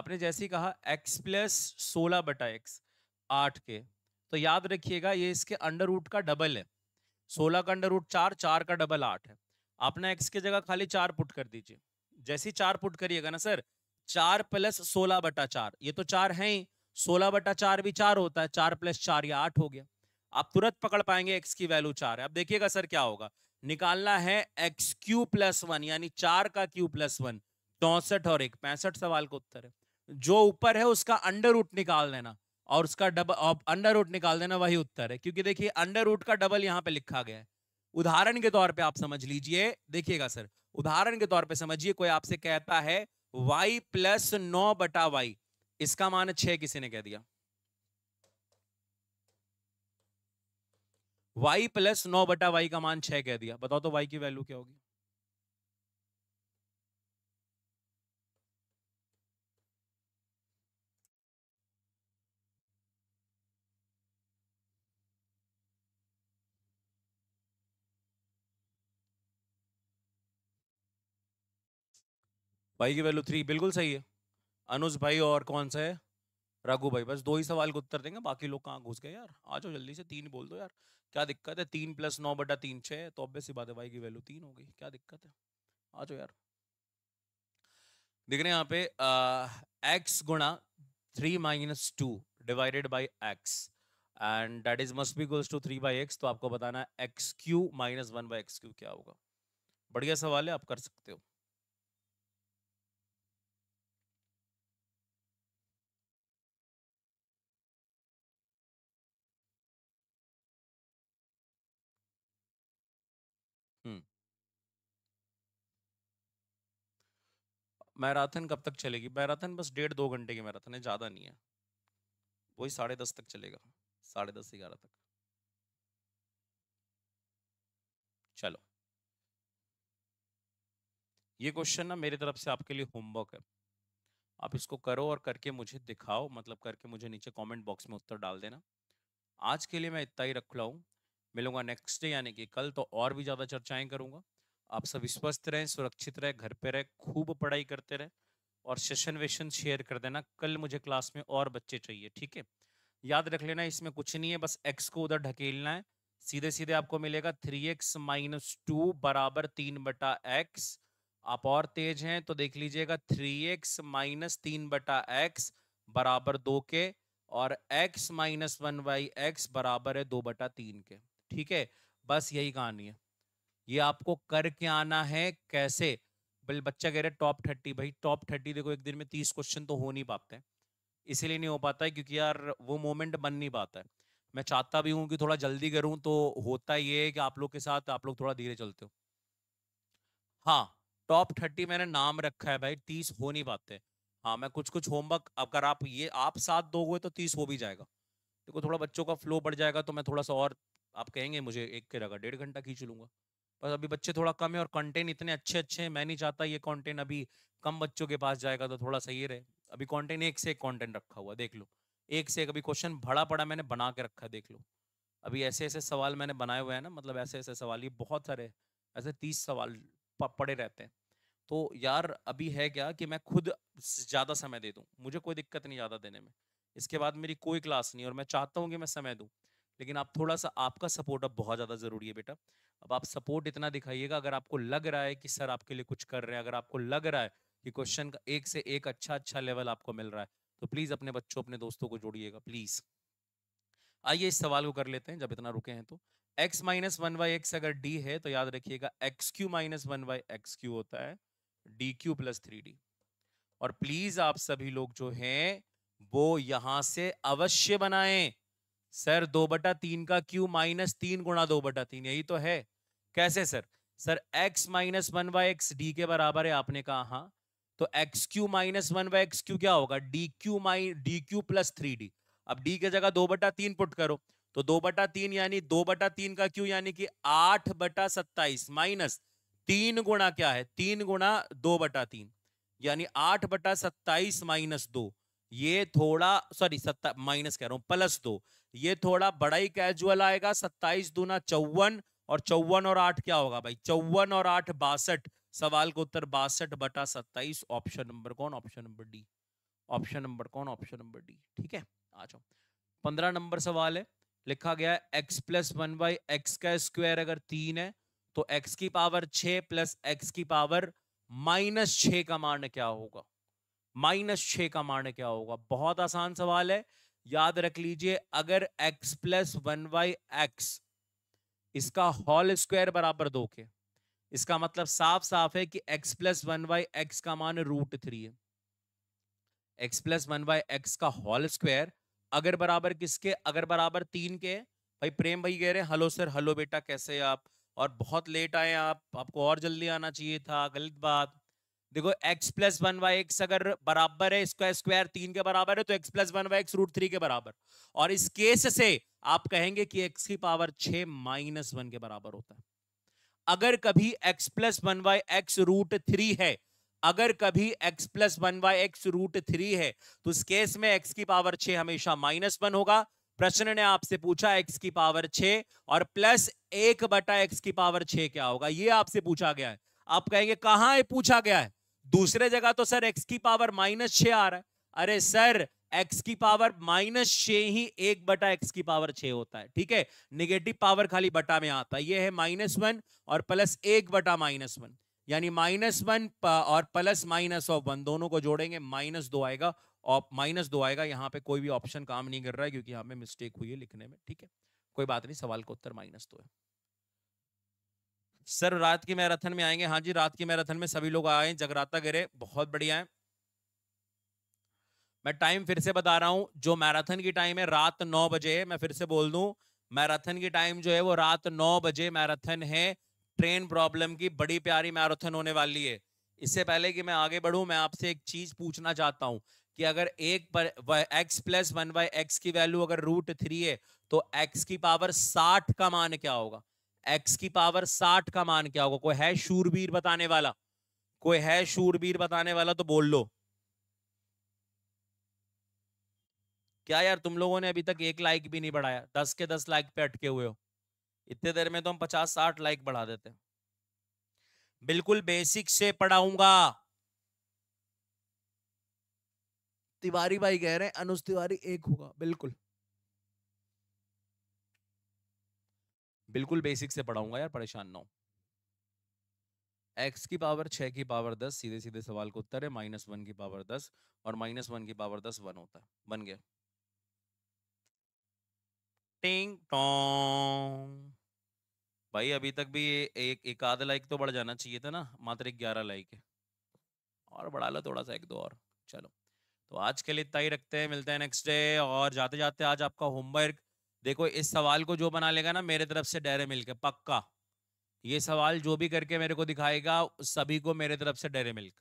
आपने जैसे ही कहा x प्लस सोलह बटा एक्स आठ के तो याद रखिएगा ये इसके अंडर रूट का डबल है सोलह का अंडर रूट चार चार का डबल आठ है आपने एक्स की जगह खाली चार पुट कर दीजिए जैसी चार पुट करिएगा ना सर चार प्लस सोलह बटा चार ये तो चार है ही सोलह बटा चार भी चार होता है चार प्लस चार या आठ हो गया आप तुरंत पकड़ पाएंगे एक्स की वैल्यू चार है अब देखिएगा सर क्या होगा निकालना है एक्स क्यू प्लस वन यानी चार का क्यू प्लस वन चौसठ और एक पैंसठ सवाल का उत्तर है जो ऊपर है उसका अंडर रूट निकाल देना और उसका डबल आप अंडर रूट निकाल देना वही उत्तर है क्योंकि देखिए अंडर रूट का डबल यहाँ पे लिखा गया है उदाहरण के तौर पे आप समझ लीजिए देखिएगा सर उदाहरण के तौर पे समझिए कोई आपसे कहता है y प्लस नौ बटा वाई इसका मान छह किसी ने कह दिया y प्लस नौ बटा वाई का मान छह कह दिया बताओ तो y की वैल्यू क्या होगी भाई की वैल्यू थ्री बिल्कुल सही है अनुज भाई और कौन सा है रघु भाई बस दो ही सवाल को उत्तर देंगे बाकी लोग कहाँ घुस गए यार आ जाओ जल्दी से तीन बोल दो यार क्या दिक्कत है तीन प्लस नौ बटा तीन छः तो अब सी बात है भाई की वैल्यू तीन हो गई क्या दिक्कत है आ जाओ यार देख रहे हैं यहाँ पे एक्स गुणा three minus two divided by x and that is must be equals to three by x तो आपको बताना है x cube minus one by x cube क्या होगा बढ़िया सवाल है आप कर सकते हो मैराथन कब तक चलेगी मैराथन बस डेढ़ दो घंटे की मैराथन है ज़्यादा नहीं है वही साढ़े दस तक चलेगा साढ़े दस ग्यारह तक चलो ये क्वेश्चन ना मेरी तरफ से आपके लिए होमवर्क है आप इसको करो और करके मुझे दिखाओ मतलब करके मुझे नीचे कमेंट बॉक्स में उत्तर डाल देना आज के लिए मैं इतना ही रख लाऊ हूँ मिलूंगा नेक्स्ट डे यानी कि कल तो और भी ज़्यादा चर्चाएं करूंगा आप सब स्वस्थ रहें सुरक्षित रहें घर पे रहें खूब पढ़ाई करते रहें और सेशन वेशन शेयर कर देना कल मुझे क्लास में और बच्चे चाहिए ठीक है याद रख लेना इसमें कुछ नहीं है बस एक्स को उधर ढकेलना है सीधे सीधे आपको मिलेगा थ्री एक्स माइनस टू बराबर तीन बटा एक्स आप और तेज हैं तो देख लीजिएगा थ्री एक्स माइनस तीन बटा एक्स बराबर दो के और x minus one by x बराबर है दो बटा तीन के ठीक है बस यही कहानी है ये आपको करके आना है कैसे बल बच्चा कह रहा है टॉप थर्टी भाई टॉप थर्टी देखो एक दिन में तीस क्वेश्चन तो हो नहीं पाते हैं इसीलिए नहीं हो पाता है क्योंकि यार वो मोमेंट बन नहीं पाता है मैं चाहता भी हूँ कि थोड़ा जल्दी करूँ तो होता ये है कि आप लोग के साथ आप लोग थोड़ा धीरे चलते हो हाँ टॉप थर्टी मैंने नाम रखा है भाई तीस हो नहीं पाते हाँ मैं कुछ कुछ होमवर्क अगर आप ये आप साथ दोगे तो तीस हो भी जाएगा देखो थोड़ा बच्चों का फ्लो बढ़ जाएगा तो मैं थोड़ा सा और आप कहेंगे मुझे एक के रखा डेढ़ घंटा खींच लूंगा बस अभी बच्चे थोड़ा कम है और कंटेंट इतने अच्छे अच्छे हैं मैं नहीं चाहता ये कंटेंट अभी कम बच्चों के पास जाएगा तो थोड़ा सही रहे अभी कंटेंट एक से एक कंटेंट रखा हुआ देख लो एक से एक अभी क्वेश्चन भड़ा पड़ा मैंने बना के रखा देख लो अभी ऐसे ऐसे सवाल मैंने बनाए हुए हैं ना मतलब ऐसे ऐसे सवाल ये बहुत सारे ऐसे तीस सवाल पड़े रहते हैं तो यार अभी है क्या कि मैं खुद ज़्यादा समय दे दूँ मुझे कोई दिक्कत नहीं ज़्यादा देने में इसके बाद मेरी कोई क्लास नहीं और मैं चाहता हूँ कि मैं समय दूँ लेकिन आप थोड़ा सा आपका सपोर्ट अब बहुत ज़्यादा ज़रूरी है बेटा अब आप सपोर्ट इतना दिखाइएगा अगर आपको लग रहा है कि सर आपके लिए कुछ कर रहे हैं अगर आपको लग रहा है कि क्वेश्चन का एक से एक अच्छा अच्छा लेवल आपको मिल रहा है तो प्लीज़ अपने बच्चों अपने दोस्तों को जोड़िएगा प्लीज़ आइए इस सवाल को कर लेते हैं जब इतना रुके हैं तो x minus one by x अगर d है तो याद रखिएगा x cube minus one by x cube होता है d cube plus three d और प्लीज आप सभी लोग जो हैं वो यहां से अवश्य बनाएं सर दो बटा तीन का क्यू माइनस तीन गुणा दो बटा तीन यही तो है कैसे sir sir x minus one by x d के बराबर है आपने कहा हाँ तो x cube minus one by x cube क्या होगा d cube minus d cube plus three d अब डी के जगह दो बटा तीन पुट करो तो दो बटा तीन यानी दो बटा तीन का क्यू यानी कि आठ बटा सत्ताईस माइनस तीन गुणा क्या है तीन गुणा दो बटा तीन यानी आठ बटा सत्ताईस माइनस दो ये थोड़ा सॉरी सत्ता माइनस कह रहा हूं प्लस दो ये थोड़ा बड़ा ही कैजुअल आएगा सत्ताईस दूना चौवन और चौवन और आठ क्या होगा भाई चौवन और आठ बासठ सवाल का उत्तर बासठ बटा सत्ताईस ऑप्शन नंबर कौन option number d option number कौन ऑप्शन नंबर डी ठीक है आ जाओ पंद्रह नंबर सवाल है लिखा गया है x plus one by x का स्क्वायर अगर तीन है तो एक्स की पावर छ प्लस एक्स की पावर माइनस छ का मान क्या होगा माइनस छ का मान क्या होगा बहुत आसान सवाल है याद रख लीजिए अगर x plus one by x इसका होल स्क्वायर बराबर दो के इसका मतलब साफ साफ है कि x plus one by x का मान रूट थ्री है x plus one by x का होल स्क्वायर अगर बराबर किसके अगर बराबर तीन के भाई प्रेम भाई कह रहे हैं हेलो सर हेलो बेटा कैसे आप और बहुत लेट आए आप आपको और जल्दी आना चाहिए था गलत बात देखो x plus one by x अगर बराबर है इसका स्क्वायर तीन के बराबर है तो x plus one by x root three के बराबर और इस केस से आप कहेंगे कि x की पावर छ माइनस वन के बराबर होता है अगर कभी x plus one by x root three है अगर कभी x plus one by x root three है तो इस केस में x की पावर छ हमेशा माइनस वन होगा प्रश्न ने आपसे पूछा x की पावर छ और प्लस एक बटा एक्स की पावर छ क्या होगा ये आपसे पूछा गया है आप कहेंगे कहाँ पूछा गया है दूसरे जगह तो सर एक्स की पावर माइनस छ आ रहा है अरे सर एक्स की पावर माइनस छ ही एक बटा एक्स की पावर छ होता है ठीक है निगेटिव पावर खाली बटा में आता है ये है माइनस वन और प्लस एक बटा माइनस वन यानी माइनस वन और प्लस माइनस ऑफ वन दोनों को जोड़ेंगे माइनस दो आएगा और माइनस दो आएगा यहाँ पे कोई भी ऑप्शन काम नहीं कर रहा है क्योंकि यहाँ पे मिस्टेक हुई है लिखने में ठीक है कोई बात नहीं सवाल का उत्तर माइनस दो है सर रात की मैराथन में आएंगे हाँ जी रात की मैराथन में सभी लोग आए जगराता गिरे बहुत बढ़िया है मैं टाइम फिर से बता रहा हूं जो मैराथन की टाइम है रात नौ बजे मैं फिर से बोल दू मैराथन की टाइम जो है वो रात नौ बजे मैराथन है ट्रेन प्रॉब्लम की बड़ी प्यारी मैराथन होने वाली है इससे पहले कि मैं आगे बढ़ू मैं आपसे एक चीज पूछना चाहता हूं कि अगर एक पर x plus one by x की वैल्यू अगर रूट थ्री है तो एक्स की पावर साठ का मान क्या होगा एक्स की पावर साठ का मान क्या होगा कोई है शूरबीर बताने वाला कोई है शूरबीर बताने वाला तो बोल लो क्या यार तुम लोगों ने अभी तक एक लाइक भी नहीं बढ़ाया दस के दस लाइक पे अटके हुए हो इतने देर में तो हम पचास साठ लाइक बढ़ा देते हैं बिल्कुल बेसिक से पढ़ाऊंगा तिवारी भाई कह रहे हैं अनुज तिवारी एक होगा बिल्कुल बिल्कुल बेसिक से पढ़ाऊंगा यार परेशान ना हो एक्स की पावर छः की पावर दस सीधे सीधे सवाल का उत्तर है माइनस वन की पावर दस और माइनस वन की पावर दस वन होता है बन गया टिंग टोंग भाई अभी तक भी एक एक आध लाइक तो बढ़ जाना चाहिए था ना मात्र ग्यारह लाइक है और बढ़ा लो थोड़ा सा एक दो और चलो तो आज के लिए इतना ही रखते हैं मिलते हैं नेक्स्ट डे और जाते जाते आज आपका होमवर्क देखो इस सवाल को जो बना लेगा ना मेरे तरफ से डेरे मिल्क पक्का ये सवाल जो भी करके मेरे को दिखाएगा सभी को मेरे तरफ से डेरे मिल्क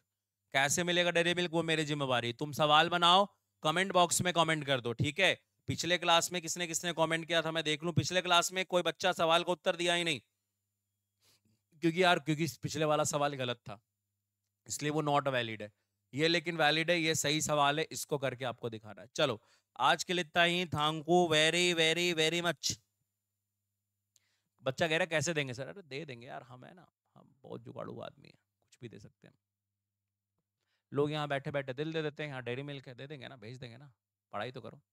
कैसे मिलेगा डेरे मिल्क वो मेरी जिम्मेवारी तुम सवाल बनाओ कमेंट बॉक्स में कमेंट कर दो ठीक है पिछले क्लास में किसने किसने कमेंट किया था मैं देख लू पिछले क्लास में कोई बच्चा सवाल को उत्तर दिया ही नहीं क्योंकि यार क्योंकि पिछले वाला सवाल गलत था इसलिए वो नॉट वैलिड है ये लेकिन वैलिड है ये सही सवाल है इसको करके आपको दिखाना है चलो आज के लिए इतना ही thank you very very very much बच्चा कह रहा कैसे देंगे सर अरे दे देंगे यार हम है ना हम बहुत जुगाड़ू आदमी है कुछ भी दे सकते हैं लोग यहाँ बैठे बैठे दिल दे देते हैं यहाँ डेयरी मिल्क दे देंगे ना भेज देंगे ना पढ़ाई तो करो